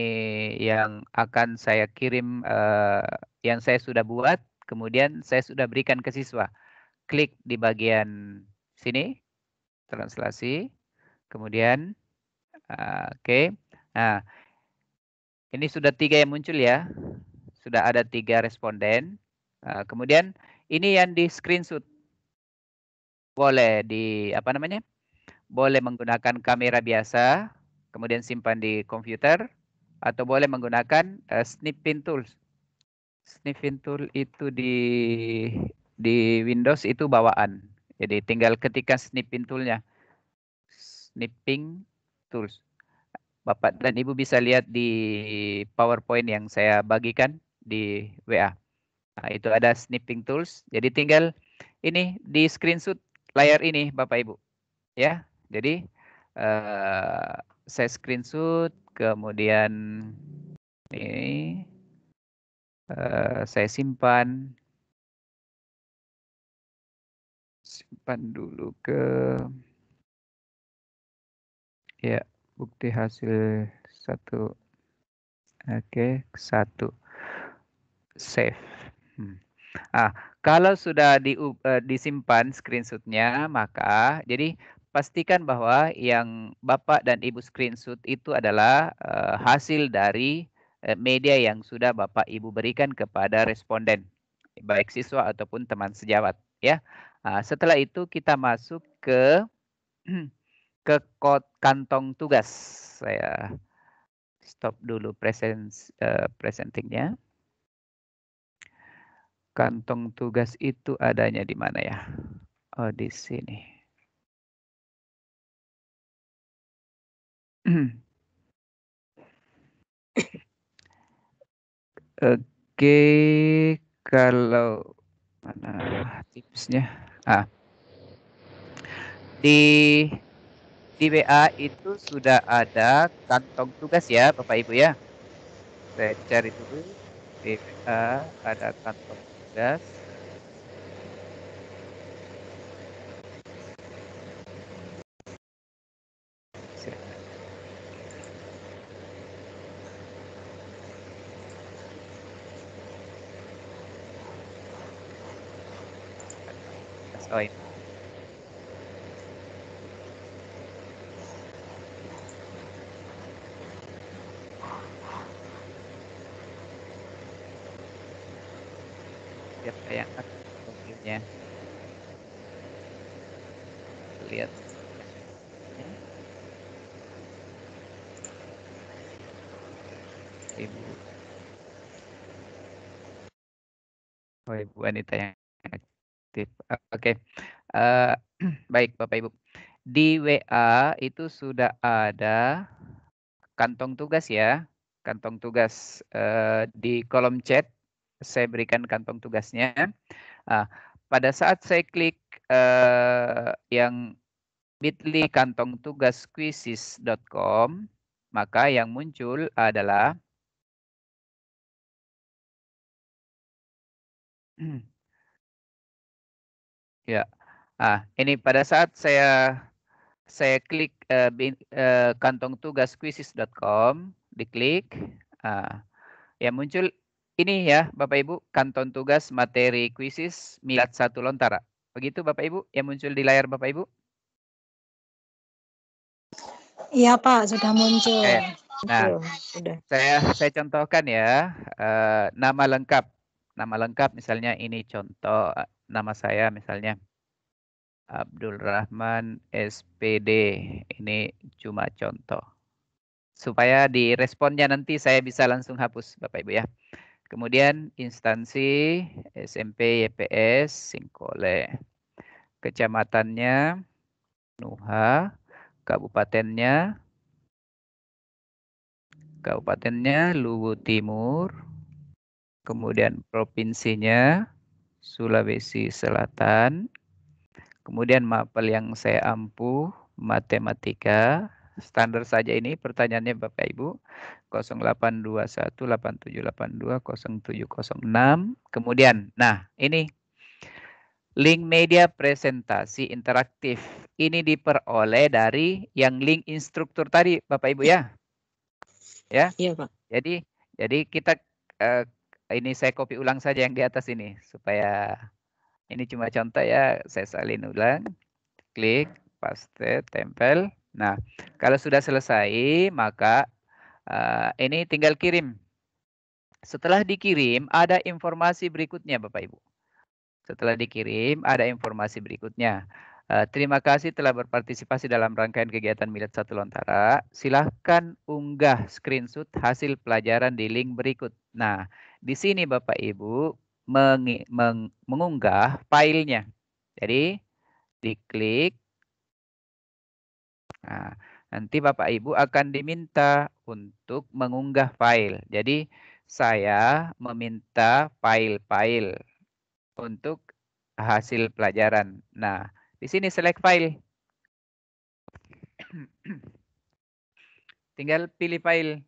yang akan saya kirim eh, yang saya sudah buat, kemudian saya sudah berikan ke siswa. Klik di bagian sini, translasi, kemudian oke. Okay. Nah, ini sudah tiga yang muncul ya, sudah ada tiga responden. Nah, kemudian ini yang di screenshot boleh di apa namanya? Boleh menggunakan kamera biasa, kemudian simpan di komputer atau boleh menggunakan uh, eh, snipping tools. Snipping tool itu di di Windows itu bawaan. Jadi tinggal ketikkan snipping toolnya. Snipping tools. Bapak dan Ibu bisa lihat di PowerPoint yang saya bagikan di WA. Nah, itu ada snipping tools. Jadi tinggal ini di screenshot layar ini Bapak Ibu. Ya. Jadi uh, saya screenshot kemudian ini uh, saya simpan simpan dulu ke ya bukti hasil satu oke satu save hmm. Ah, kalau sudah di, uh, disimpan screenshotnya, maka jadi pastikan bahwa yang bapak dan ibu screenshot itu adalah uh, hasil dari uh, media yang sudah bapak ibu berikan kepada responden, baik siswa ataupun teman sejawat. Ya, ah, setelah itu kita masuk ke ke kot kantong tugas. Saya stop dulu present uh, presentingnya kantong tugas itu adanya di mana ya? Oh, di sini. Oke, kalau mana tipsnya? Ah. Di di WA itu sudah ada kantong tugas ya, Bapak Ibu ya. Saya cari dulu. Di WA ada kantong Yes. That's all. Oh, Ibu wanita yang aktif. Oke. Okay. Uh, eh, baik, Bapak Ibu. Di WA itu sudah ada kantong tugas ya. Kantong tugas uh, di kolom chat saya berikan kantong tugasnya. Uh, pada saat saya klik uh, yang bit.ly kantong tugas quizzes.com maka yang muncul adalah Ya. Ah, ini pada saat saya saya klik uh, uh, kantong tugas quizzes.com, diklik, ah, ya muncul ini ya Bapak Ibu kantong tugas materi kuisis milat satu lontara. Begitu Bapak Ibu yang muncul di layar Bapak Ibu? Iya Pak, sudah muncul. Eh, nah, sudah. saya saya contohkan ya uh, nama lengkap nama lengkap misalnya ini contoh eh, nama saya misalnya Abdul Rahman SPD. Ini cuma contoh. Supaya di responnya nanti saya bisa langsung hapus Bapak Ibu ya. Kemudian instansi SMP YPS Singkole. Kecamatannya Nuha, kabupatennya Kabupatennya Luwu Timur, kemudian provinsinya Sulawesi Selatan, kemudian mapel yang saya ampuh matematika standar saja ini pertanyaannya Bapak Ibu 082187820706 kemudian nah ini link media presentasi interaktif ini diperoleh dari yang link instruktur tadi Bapak Ibu ya ya iya Pak jadi jadi kita eh, ini saya copy ulang saja yang di atas ini supaya ini cuma contoh ya saya salin ulang klik paste tempel nah kalau sudah selesai maka uh, ini tinggal kirim setelah dikirim ada informasi berikutnya Bapak Ibu setelah dikirim ada informasi berikutnya Uh, terima kasih telah berpartisipasi dalam rangkaian kegiatan Milet Satu Lontara. Silahkan unggah screenshot hasil pelajaran di link berikut. Nah, di sini Bapak Ibu meng, meng, mengunggah filenya. Jadi diklik. Nah, nanti Bapak Ibu akan diminta untuk mengunggah file. Jadi saya meminta file-file untuk hasil pelajaran. Nah, di sini select file. Tinggal pilih file.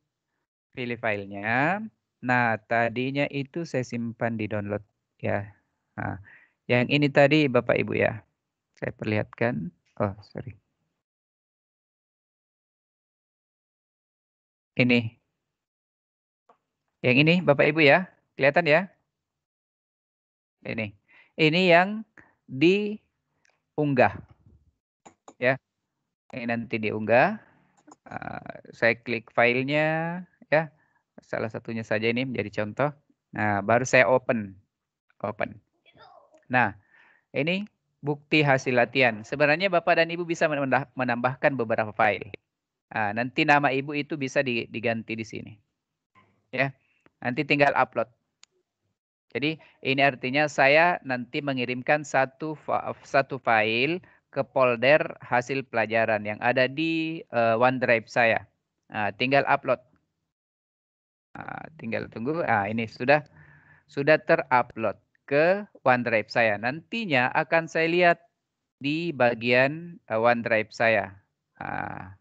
Pilih filenya. Nah, tadinya itu saya simpan di download ya. Nah, yang ini tadi Bapak Ibu ya. Saya perlihatkan. Oh, sorry. Ini. Yang ini Bapak Ibu ya. Kelihatan ya? Ini. Ini yang diunggah. Ya. Ini nanti diunggah. Uh, saya klik filenya ya salah satunya saja ini menjadi contoh. Nah, baru saya open. Open. Nah, ini bukti hasil latihan. Sebenarnya Bapak dan Ibu bisa menambahkan beberapa file. Nah, nanti nama Ibu itu bisa diganti di sini. Ya. Nanti tinggal upload. Jadi ini artinya saya nanti mengirimkan satu satu file ke folder hasil pelajaran yang ada di eh, OneDrive saya. Nah, tinggal upload. Ah, tinggal tunggu. Ah, ini sudah sudah terupload ke OneDrive saya. Nantinya akan saya lihat di bagian uh, OneDrive saya. Ah,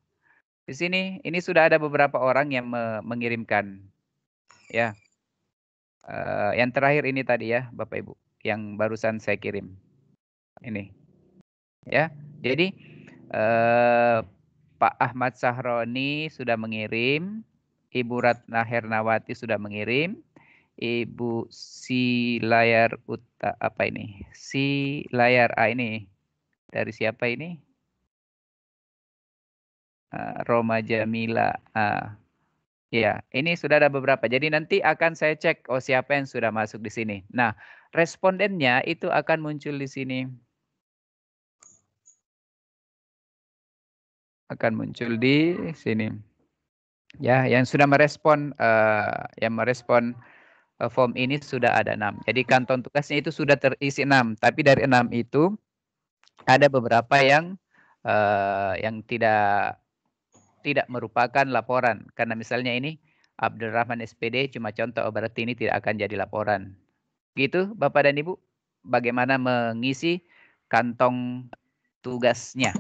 di sini ini sudah ada beberapa orang yang me mengirimkan ya. Uh, yang terakhir ini tadi ya, Bapak Ibu, yang barusan saya kirim. Ini. Ya. Jadi uh, Pak Ahmad Sahroni sudah mengirim Ibu Ratna Hernawati sudah mengirim. Ibu si layar uta apa ini? Si layar A ini dari siapa ini? Uh, Roma Jamila. Uh, ya, ini sudah ada beberapa. Jadi nanti akan saya cek oh siapa yang sudah masuk di sini. Nah, respondennya itu akan muncul di sini. Akan muncul di sini ya yang sudah merespon uh, yang merespon uh, form ini sudah ada enam jadi kantong tugasnya itu sudah terisi enam tapi dari enam itu ada beberapa yang uh, yang tidak tidak merupakan laporan karena misalnya ini Abdurrahman SPD cuma contoh oh, berarti ini tidak akan jadi laporan gitu Bapak dan Ibu bagaimana mengisi kantong tugasnya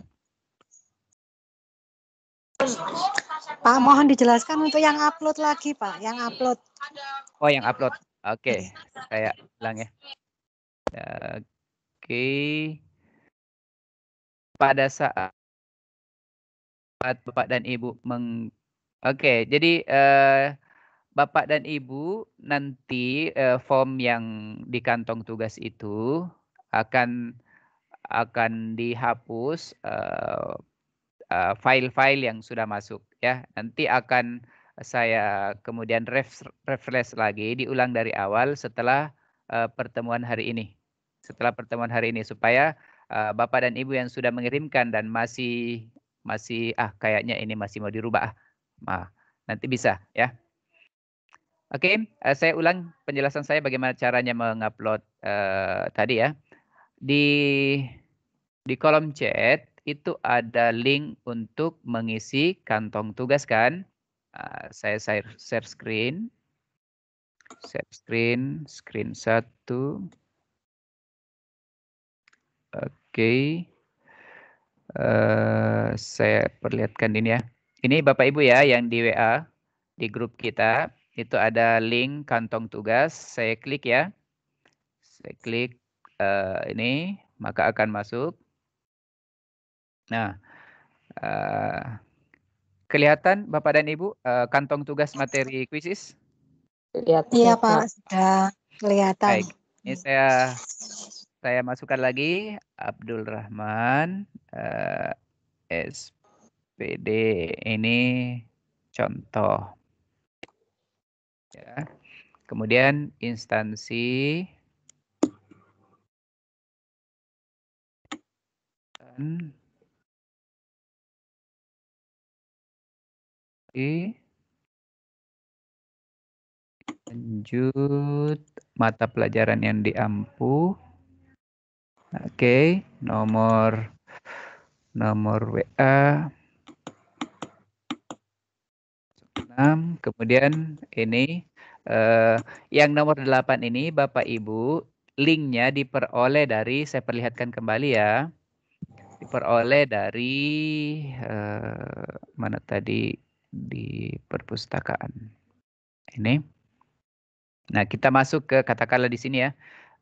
Pak, mohon dijelaskan untuk yang upload lagi, Pak. Yang upload. Oh, yang upload. Oke, okay. saya bilang ya. Oke. Okay. Pada saat Bapak dan Ibu meng Oke, okay, jadi uh, Bapak dan Ibu nanti uh, form yang di kantong tugas itu akan akan dihapus uh, Eh, file-file uh, yang sudah masuk ya. Nanti akan saya kemudian ref, refresh lagi diulang dari awal setelah uh, pertemuan hari ini. Setelah pertemuan hari ini supaya uh, Bapak dan Ibu yang sudah mengirimkan dan masih masih ah kayaknya ini masih mau dirubah ah. nanti bisa ya. Oke, okay, uh, saya ulang penjelasan saya bagaimana caranya mengupload uh, tadi ya. Di di kolom chat itu ada link untuk mengisi kantong tugas kan? Ah, saya share, share screen. Share screen, screen satu. Oke. Okay. Uh, eh, saya perlihatkan ini ya. Ini Bapak Ibu ya yang di WA di grup kita itu ada link kantong tugas. Saya klik ya. Saya klik uh, ini maka akan masuk. Nah, uh, kelihatan Bapak dan Ibu uh, kantong tugas materi kuisis? Iya Pak, sudah kelihatan. Baik, ini saya saya masukkan lagi Abdul Rahman uh, eh, SPD ini contoh. Ya. Kemudian instansi dan Lanjut mata pelajaran yang diampu. Oke, nomor nomor WA 6. Kemudian ini eh, yang nomor 8 ini Bapak Ibu linknya diperoleh dari saya perlihatkan kembali ya diperoleh dari uh, mana tadi di perpustakaan. Ini. Nah, kita masuk ke katakanlah di sini ya.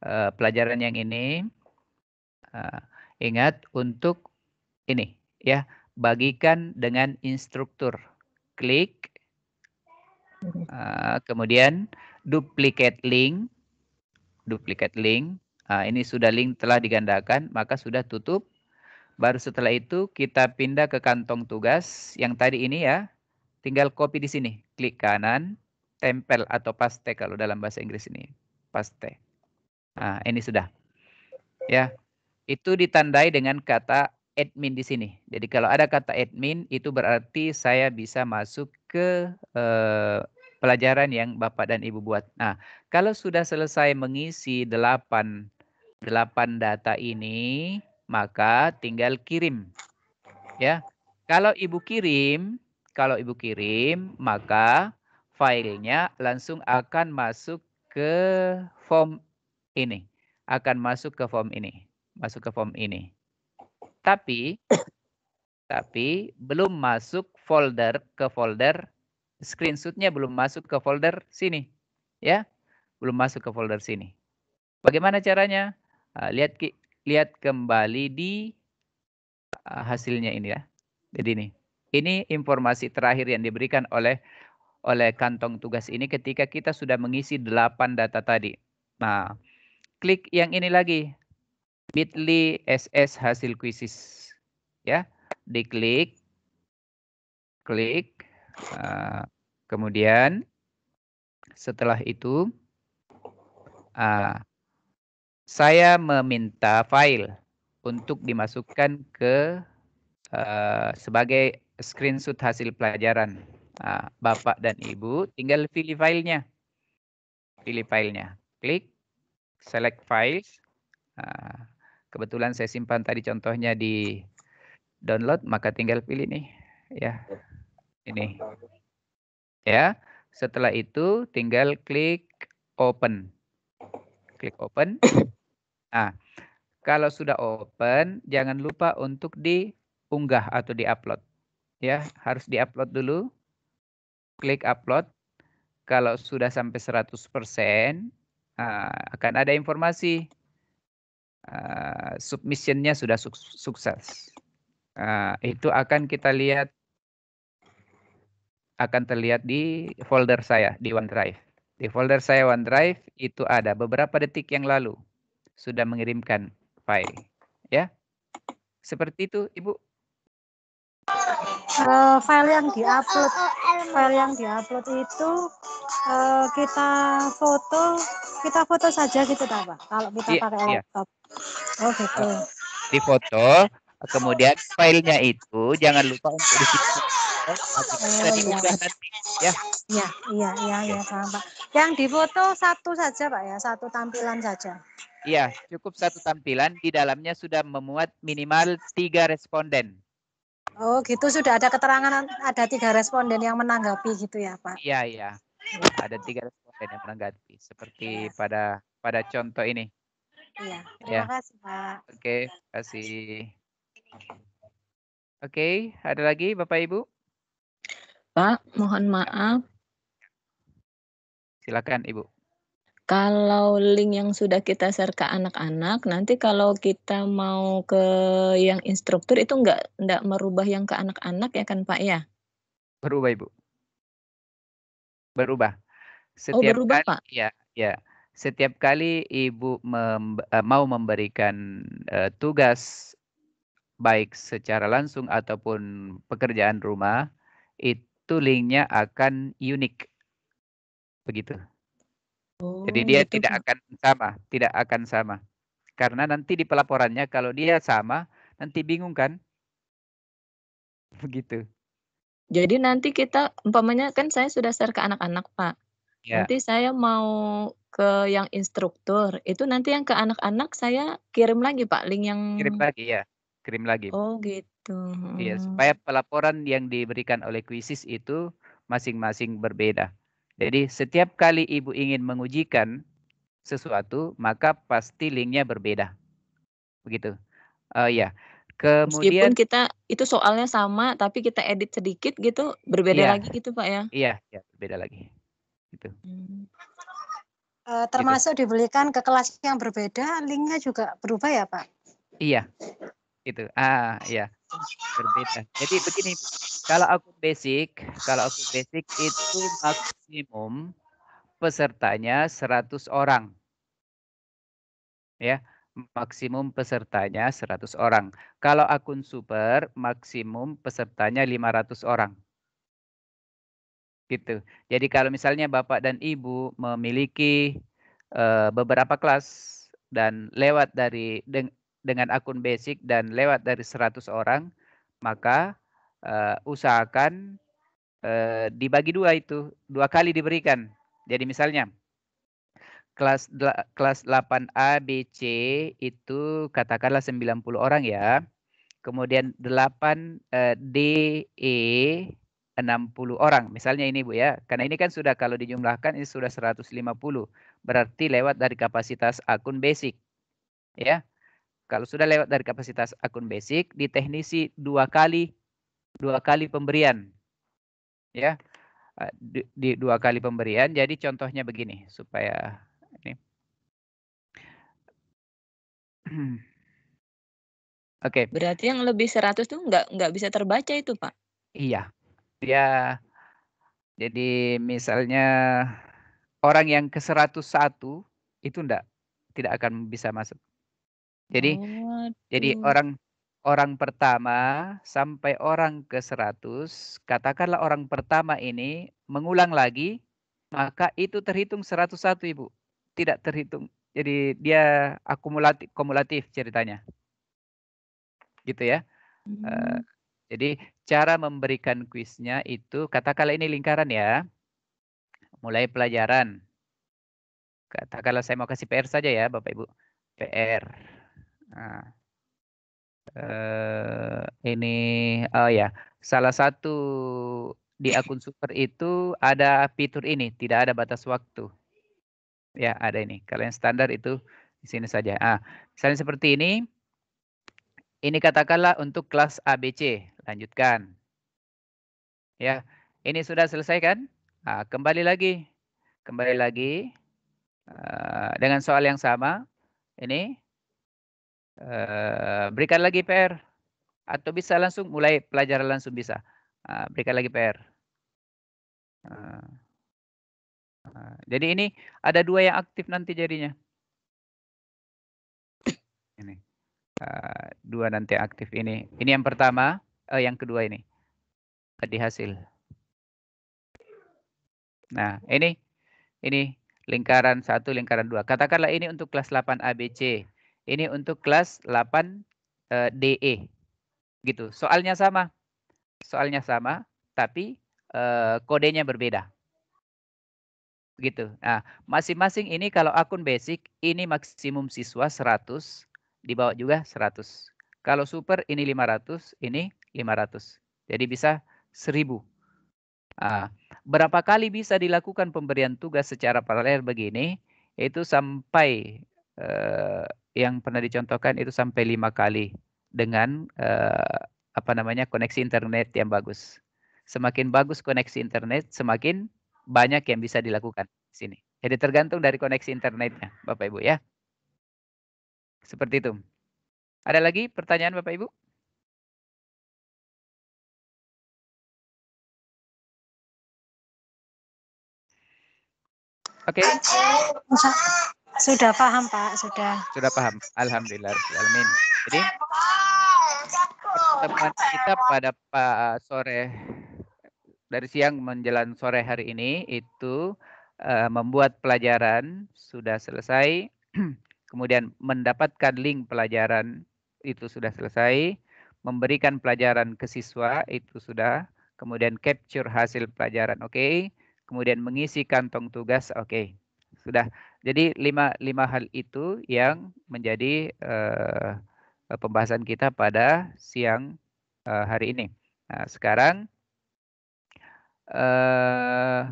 Eh, pelajaran yang ini eh, ingat untuk ini ya, bagikan dengan instruktur. Klik eh, kemudian duplicate link duplicate link. Nah, ini sudah link telah digandakan, maka sudah tutup. Baru setelah itu kita pindah ke kantong tugas yang tadi ini ya. Tinggal copy di sini, klik kanan, tempel atau paste kalau dalam bahasa Inggris ini. Paste. Nah, ini sudah. Ya. Itu ditandai dengan kata admin di sini. Jadi kalau ada kata admin itu berarti saya bisa masuk ke eh, pelajaran yang Bapak dan Ibu buat. Nah, kalau sudah selesai mengisi 8 8 data ini, maka tinggal kirim. Ya. Kalau Ibu kirim, kalau Ibu kirim, maka filenya langsung akan masuk ke form ini. Akan masuk ke form ini. Masuk ke form ini. Tapi, tapi belum masuk folder ke folder. Screenshotnya belum masuk ke folder sini. Ya, belum masuk ke folder sini. Bagaimana caranya? Ah, lihat lihat kembali di ah, hasilnya ini ya. Jadi ini. Ini informasi terakhir yang diberikan oleh oleh kantong tugas ini ketika kita sudah mengisi 8 data tadi. Nah, klik yang ini lagi. Bitly SS hasil kuisis. Ya, diklik. Klik. Uh, kemudian setelah itu uh, saya meminta file untuk dimasukkan ke uh, sebagai screenshot hasil pelajaran. Nah, Bapak dan Ibu tinggal pilih filenya. Pilih filenya. Klik select files. Nah, kebetulan saya simpan tadi contohnya di download, maka tinggal pilih nih. Ya, ini. Ya, setelah itu tinggal klik open. Klik open. Nah, kalau sudah open, jangan lupa untuk diunggah atau diupload ya harus diupload dulu. Klik upload. Kalau sudah sampai 100% uh, ah, akan ada informasi uh, submissionnya sudah suk sukses. Uh, itu akan kita lihat akan terlihat di folder saya di OneDrive. Di folder saya OneDrive itu ada beberapa detik yang lalu sudah mengirimkan file ya. Seperti itu, Ibu uh, file yang diupload file yang diupload itu uh, kita foto kita foto saja gitu pak. kalau kita yeah, pakai yeah. laptop oh gitu eh, di foto kemudian filenya itu jangan lupa untuk di Oh, iya. nanti iya. ya. Iya, iya, iya, iya, ya, Pak. Yang di foto satu saja, Pak ya, satu tampilan saja. Iya, cukup satu tampilan di dalamnya sudah memuat minimal tiga responden. Oh gitu sudah ada keterangan ada tiga responden yang menanggapi gitu ya Pak? Iya iya ada tiga responden yang menanggapi seperti ya. pada pada contoh ini. Iya, iya. terima ya. kasih Pak. Oke okay, kasih. Oke ada lagi Bapak Ibu? Pak mohon maaf. Silakan Ibu. Kalau link yang sudah kita share ke anak-anak, nanti kalau kita mau ke yang instruktur itu nggak nggak merubah yang ke anak-anak ya kan Pak ya? Berubah Ibu. Berubah. Oh, Setiap oh berubah kali, Pak? Ya, ya. Setiap kali Ibu mem eh, mau memberikan uh, tugas baik secara langsung ataupun pekerjaan rumah, itu linknya akan unik. Begitu. Jadi oh, dia gitu. tidak akan sama, tidak akan sama. Karena nanti di pelaporannya kalau dia sama, nanti bingung kan? Begitu. Jadi nanti kita, umpamanya kan saya sudah share ke anak-anak Pak. Ya. Nanti saya mau ke yang instruktur, itu nanti yang ke anak-anak saya kirim lagi Pak, link yang... Kirim lagi ya, kirim lagi. Oh gitu. Iya, hmm. supaya pelaporan yang diberikan oleh kuisis itu masing-masing berbeda. Jadi setiap kali ibu ingin mengujikan sesuatu, maka pasti linknya berbeda. Begitu. Uh, ya. Kemudian Meskipun kita itu soalnya sama, tapi kita edit sedikit gitu, berbeda ya, lagi gitu pak ya? Iya, ya, berbeda lagi. Gitu. Hmm. Uh, termasuk gitu. dibelikan ke kelas yang berbeda, linknya juga berubah ya pak? Iya, Gitu. Ah, ya Berbeda. Jadi begini, kalau akun basic, kalau akun basic itu maksimum pesertanya 100 orang. Ya, maksimum pesertanya 100 orang. Kalau akun super, maksimum pesertanya 500 orang. Gitu. Jadi kalau misalnya Bapak dan Ibu memiliki uh, beberapa kelas dan lewat dari dengan akun basic dan lewat dari 100 orang, maka uh, usahakan uh, dibagi dua itu, dua kali diberikan. Jadi misalnya kelas kelas 8A, B, C itu katakanlah 90 orang ya. Kemudian 8 eh, D, E 60 orang. Misalnya ini Bu ya. Karena ini kan sudah kalau dijumlahkan ini sudah 150. Berarti lewat dari kapasitas akun basic. Ya. Kalau sudah lewat dari kapasitas akun basic, di teknisi dua kali dua kali pemberian. Ya. Eh, di, di dua kali pemberian. Jadi contohnya begini supaya ini. Oke. Okay. Berarti yang lebih 100 tuh nggak nggak bisa terbaca itu, Pak? Iya. Dia jadi misalnya orang yang ke 101 itu enggak tidak akan bisa masuk. Jadi Waduh. jadi orang orang pertama sampai orang ke seratus katakanlah orang pertama ini mengulang lagi, maka itu terhitung seratus satu Ibu. Tidak terhitung. Jadi dia akumulatif kumulatif ceritanya. Gitu ya. Hmm. Uh, jadi cara memberikan kuisnya itu katakanlah ini lingkaran ya. Mulai pelajaran. Katakanlah saya mau kasih PR saja ya Bapak Ibu. PR. Uh, ini oh ya, salah satu di akun super itu ada fitur ini, tidak ada batas waktu. Ya, ada ini. Kalian standar itu di sini saja. Ah, misalnya seperti ini. Ini katakanlah untuk kelas ABC. Lanjutkan. Ya, ini sudah selesai kan? Ah, kembali lagi. Kembali lagi. Uh, dengan soal yang sama. Ini Eh, berikan lagi PR atau bisa langsung mulai pelajaran langsung bisa. Uh, berikan lagi PR. Uh, eh, uh, jadi ini ada dua yang aktif nanti jadinya. Ini uh, dua nanti aktif ini. Ini yang pertama, uh, yang kedua ini tadi hasil. Nah ini ini lingkaran satu, lingkaran dua. Katakanlah ini untuk kelas 8 ABC. Ini untuk kelas 8 eh, DE. Gitu. Soalnya sama. Soalnya sama, tapi eh, kodenya berbeda. Gitu. Nah, masing-masing ini kalau akun basic, ini maksimum siswa 100, di bawah juga 100. Kalau super ini 500, ini 500. Jadi bisa 1000. Nah, berapa kali bisa dilakukan pemberian tugas secara paralel begini? Itu sampai eh, yang pernah dicontohkan itu sampai lima kali dengan uh, apa namanya koneksi internet yang bagus. Semakin bagus koneksi internet, semakin banyak yang bisa dilakukan di sini. Jadi tergantung dari koneksi internetnya, Bapak Ibu ya. Seperti itu. Ada lagi pertanyaan Bapak Ibu? Oke. Okay. Sudah paham Pak, sudah. Sudah paham. Alhamdulillah. Alamin. Jadi pertemuan kita pada pak eh, sore dari siang menjelang sore hari ini itu uh, membuat pelajaran sudah selesai, kemudian mendapatkan link pelajaran itu sudah selesai, memberikan pelajaran ke siswa itu sudah, kemudian capture hasil pelajaran oke, okay. kemudian mengisi kantong tugas oke. Okay. Sudah jadi lima, lima hal itu yang menjadi uh, pembahasan kita pada siang uh, hari ini. Nah, sekarang uh,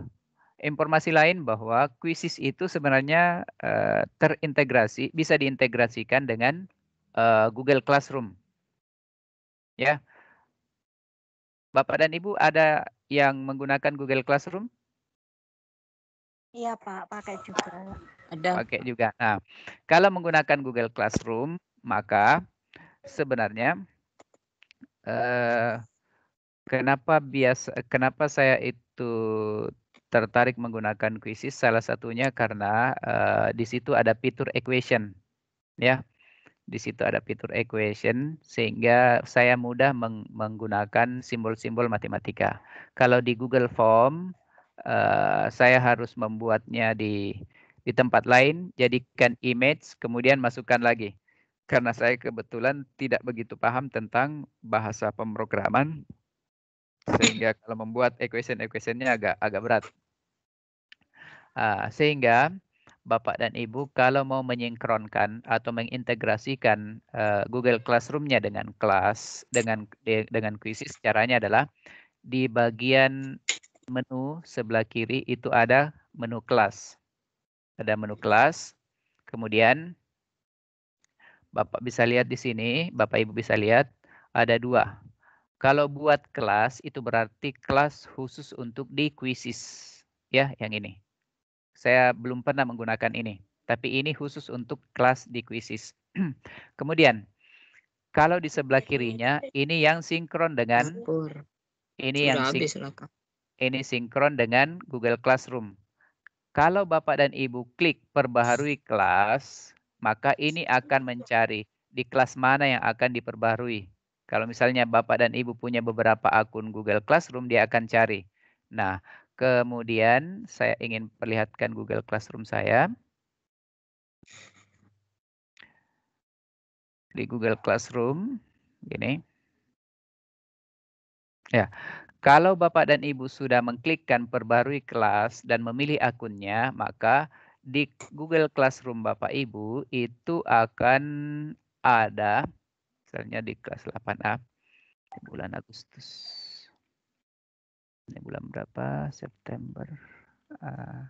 informasi lain bahwa kuisis itu sebenarnya uh, terintegrasi, bisa diintegrasikan dengan uh, Google Classroom. Ya, Bapak dan Ibu ada yang menggunakan Google Classroom? Iya Pak, pakai juga. Ada. Pakai juga. Nah, kalau menggunakan Google Classroom, maka sebenarnya eh, kenapa bias, kenapa saya itu tertarik menggunakan kuisis salah satunya karena eh, di situ ada fitur equation, ya. Di situ ada fitur equation sehingga saya mudah meng menggunakan simbol-simbol matematika. Kalau di Google Form Eh, saya harus membuatnya di di tempat lain, jadikan image, kemudian masukkan lagi. Karena saya kebetulan tidak begitu paham tentang bahasa pemrograman, sehingga kalau membuat equation-equationnya agak agak berat. Uh, sehingga Bapak dan Ibu kalau mau menyinkronkan atau mengintegrasikan uh, Google Classroom-nya dengan kelas dengan de, dengan kuisis caranya adalah di bagian menu sebelah kiri itu ada menu kelas. Ada menu kelas. Kemudian Bapak bisa lihat di sini, Bapak Ibu bisa lihat ada dua. Kalau buat kelas itu berarti kelas khusus untuk di kuisis ya yang ini. Saya belum pernah menggunakan ini, tapi ini khusus untuk kelas di kuisis. Kemudian kalau di sebelah kirinya ini yang sinkron dengan ini yang sink ini sinkron dengan Google Classroom. Kalau Bapak dan Ibu klik perbaharui kelas, maka ini akan mencari di kelas mana yang akan diperbaharui. Kalau misalnya Bapak dan Ibu punya beberapa akun Google Classroom, dia akan cari. Nah, kemudian saya ingin perlihatkan Google Classroom saya. Di Google Classroom, gini. Ya, kalau Bapak dan Ibu sudah mengklikkan perbarui kelas dan memilih akunnya, maka di Google Classroom Bapak Ibu itu akan ada misalnya di kelas 8A bulan Agustus. Ini bulan berapa? September. Uh,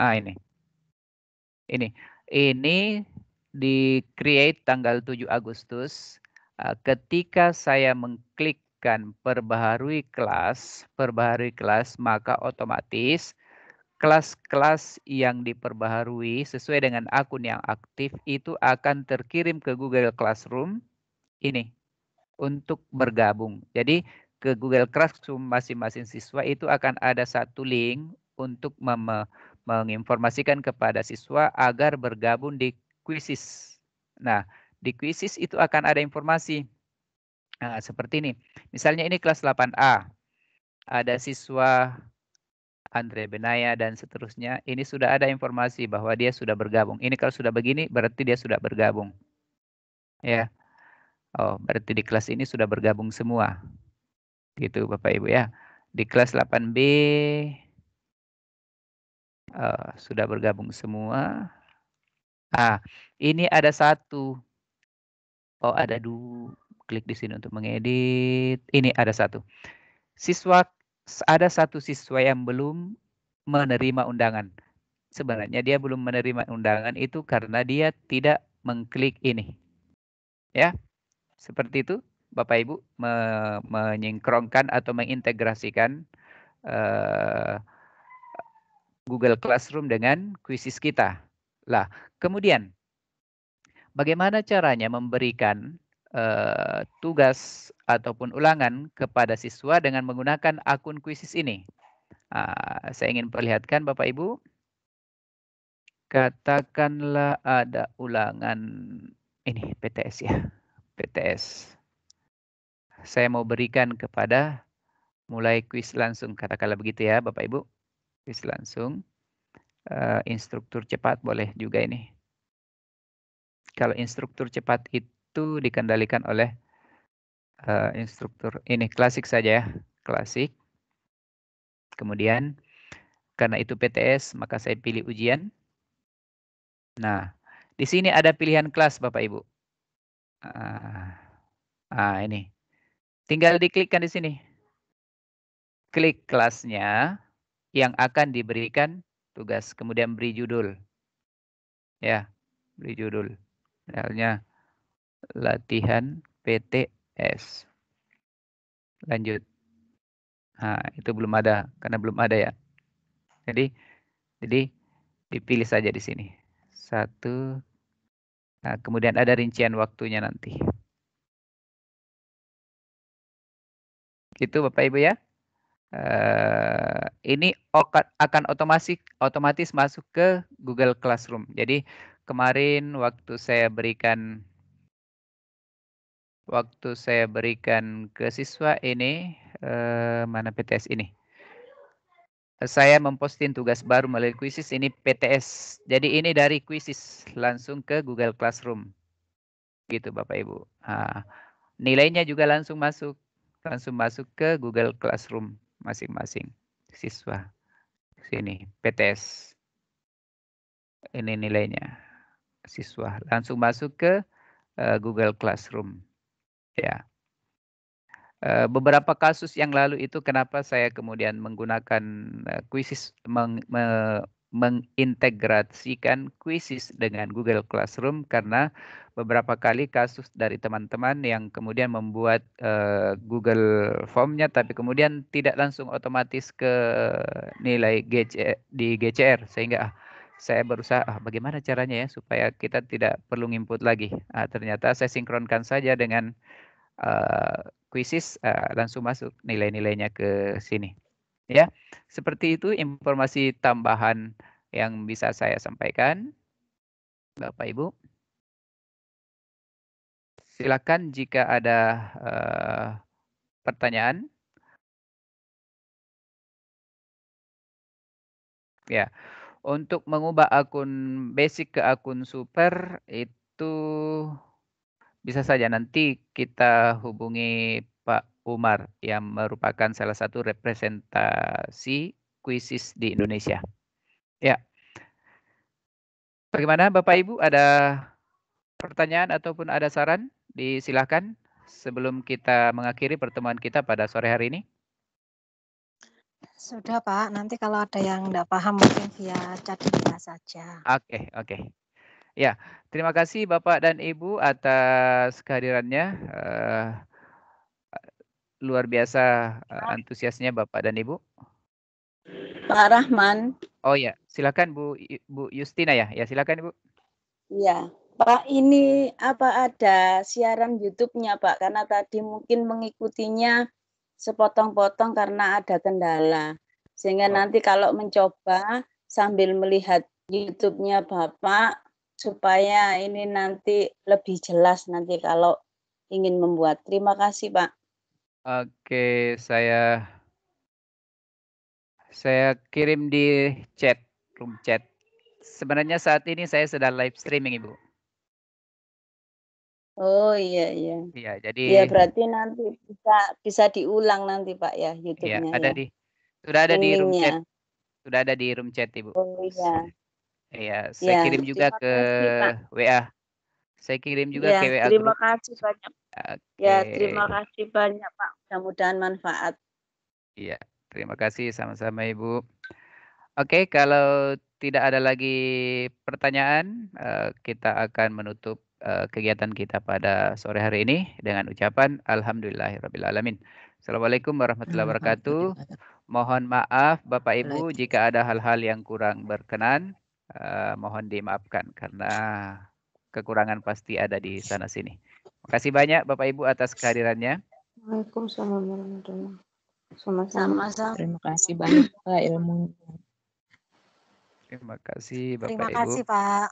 ah ini. Ini. Ini di create tanggal 7 Agustus. Ah, ketika saya mengklik menambahkan perbaharui kelas, perbaharui kelas maka otomatis kelas-kelas yang diperbaharui sesuai dengan akun yang aktif itu akan terkirim ke Google Classroom ini untuk bergabung. Jadi ke Google Classroom masing-masing siswa itu akan ada satu link untuk menginformasikan kepada siswa agar bergabung di kuisis. Nah, di kuisis itu akan ada informasi Nah, seperti ini. Misalnya ini kelas 8A. Ada siswa Andre Benaya dan seterusnya. Ini sudah ada informasi bahwa dia sudah bergabung. Ini kalau sudah begini berarti dia sudah bergabung. Ya. Oh, berarti di kelas ini sudah bergabung semua. Gitu Bapak Ibu ya. Di kelas 8B uh, eh, sudah bergabung semua. Ah, ini ada satu. Oh, ada dua klik di sini untuk mengedit. Ini ada satu. Siswa ada satu siswa yang belum menerima undangan. Sebenarnya dia belum menerima undangan itu karena dia tidak mengklik ini. Ya. Seperti itu Bapak Ibu me atau mengintegrasikan uh, Google Classroom dengan kuisis kita. Lah, kemudian bagaimana caranya memberikan Eh, tugas ataupun ulangan kepada siswa dengan menggunakan akun kuisis ini. Uh, saya ingin perlihatkan Bapak Ibu. Katakanlah ada ulangan ini PTS ya. PTS. Saya mau berikan kepada mulai kuis langsung. Katakanlah begitu ya Bapak Ibu. Kuis langsung. Uh, instruktur cepat boleh juga ini. Kalau instruktur cepat itu itu dikendalikan oleh uh, instruktur ini klasik saja ya klasik kemudian karena itu PTS maka saya pilih ujian nah di sini ada pilihan kelas Bapak Ibu uh, ah ini tinggal diklikkan di sini klik kelasnya yang akan diberikan tugas kemudian beri judul ya beri judul misalnya latihan PTS. Lanjut. Nah, itu belum ada karena belum ada ya. Jadi jadi dipilih saja di sini. Satu. Nah, kemudian ada rincian waktunya nanti. Itu Bapak Ibu ya. Uh, ini akan otomatis otomatis masuk ke Google Classroom. Jadi kemarin waktu saya berikan waktu saya berikan ke siswa ini eh, mana PTS ini saya memposting tugas baru melalui kuisis ini PTS jadi ini dari kuisis langsung ke Google Classroom gitu Bapak Ibu nah, nilainya juga langsung masuk langsung masuk ke Google Classroom masing-masing siswa sini PTS ini nilainya siswa langsung masuk ke uh, Google Classroom Ya. Eh, beberapa kasus yang lalu itu kenapa saya kemudian menggunakan eh, kuisis meng, me, mengintegrasikan kuisis dengan Google Classroom karena beberapa kali kasus dari teman-teman yang kemudian membuat uh, Google Formnya tapi kemudian tidak langsung otomatis ke nilai GC, di GCR sehingga ah, saya berusaha ah, bagaimana caranya ya supaya kita tidak perlu nginput lagi. Ah, ternyata saya sinkronkan saja dengan uh, kuisis uh, langsung masuk nilai-nilainya ke sini. Ya, seperti itu informasi tambahan yang bisa saya sampaikan. Bapak Ibu. Silakan jika ada uh, pertanyaan. Ya. Untuk mengubah akun basic ke akun super itu bisa saja nanti kita hubungi Pak Umar yang merupakan salah satu representasi kuisis di Indonesia. Ya. Bagaimana Bapak Ibu ada pertanyaan ataupun ada saran? Disilahkan sebelum kita mengakhiri pertemuan kita pada sore hari ini. Sudah Pak, nanti kalau ada yang tidak paham mungkin via chat kita saja. Oke, okay, oke. Okay. Ya, terima kasih Bapak dan Ibu atas kehadirannya. Uh, luar biasa uh, antusiasnya Bapak dan Ibu. Pak Rahman. Oh ya, silakan Bu Bu Justina ya. Ya, silakan Ibu. Iya. Pak ini apa ada siaran YouTube-nya Pak? Karena tadi mungkin mengikutinya sepotong-potong karena ada kendala. Sehingga oh. nanti kalau mencoba sambil melihat YouTube-nya Bapak supaya ini nanti lebih jelas nanti kalau ingin membuat. Terima kasih, Pak. Oke, saya saya kirim di chat, room chat. Sebenarnya saat ini saya sedang live streaming, Ibu. Oh iya iya. Iya jadi. Iya berarti nanti bisa bisa diulang nanti Pak ya iya, YouTube-nya. Iya ada ya. di sudah ada di room ya. chat sudah ada di room chat ibu. Oh iya. Iya saya ya, kirim juga ke kasih, WA. Saya kirim juga ya, ke WA. Iya, terima grup. kasih banyak. Okay. Ya terima kasih banyak Pak. Mudah-mudahan manfaat. Iya terima kasih sama-sama ibu. Oke kalau tidak ada lagi pertanyaan, eh, kita akan menutup Eh, kegiatan kita pada sore hari ini dengan ucapan Alhamdulillahirrahmanirrahim. Assalamualaikum warahmatullahi wabarakatuh. Mohon maaf Bapak Ibu jika ada hal-hal yang kurang berkenan. Uh, mohon dimaafkan karena kekurangan pasti ada di sana sini. Terima kasih banyak Bapak Ibu atas kehadirannya. Waalaikumsalam warahmatullahi sama Terima kasih banyak Pak ilmunya. Terima kasih Bapak Ibu. Terima kasih Pak.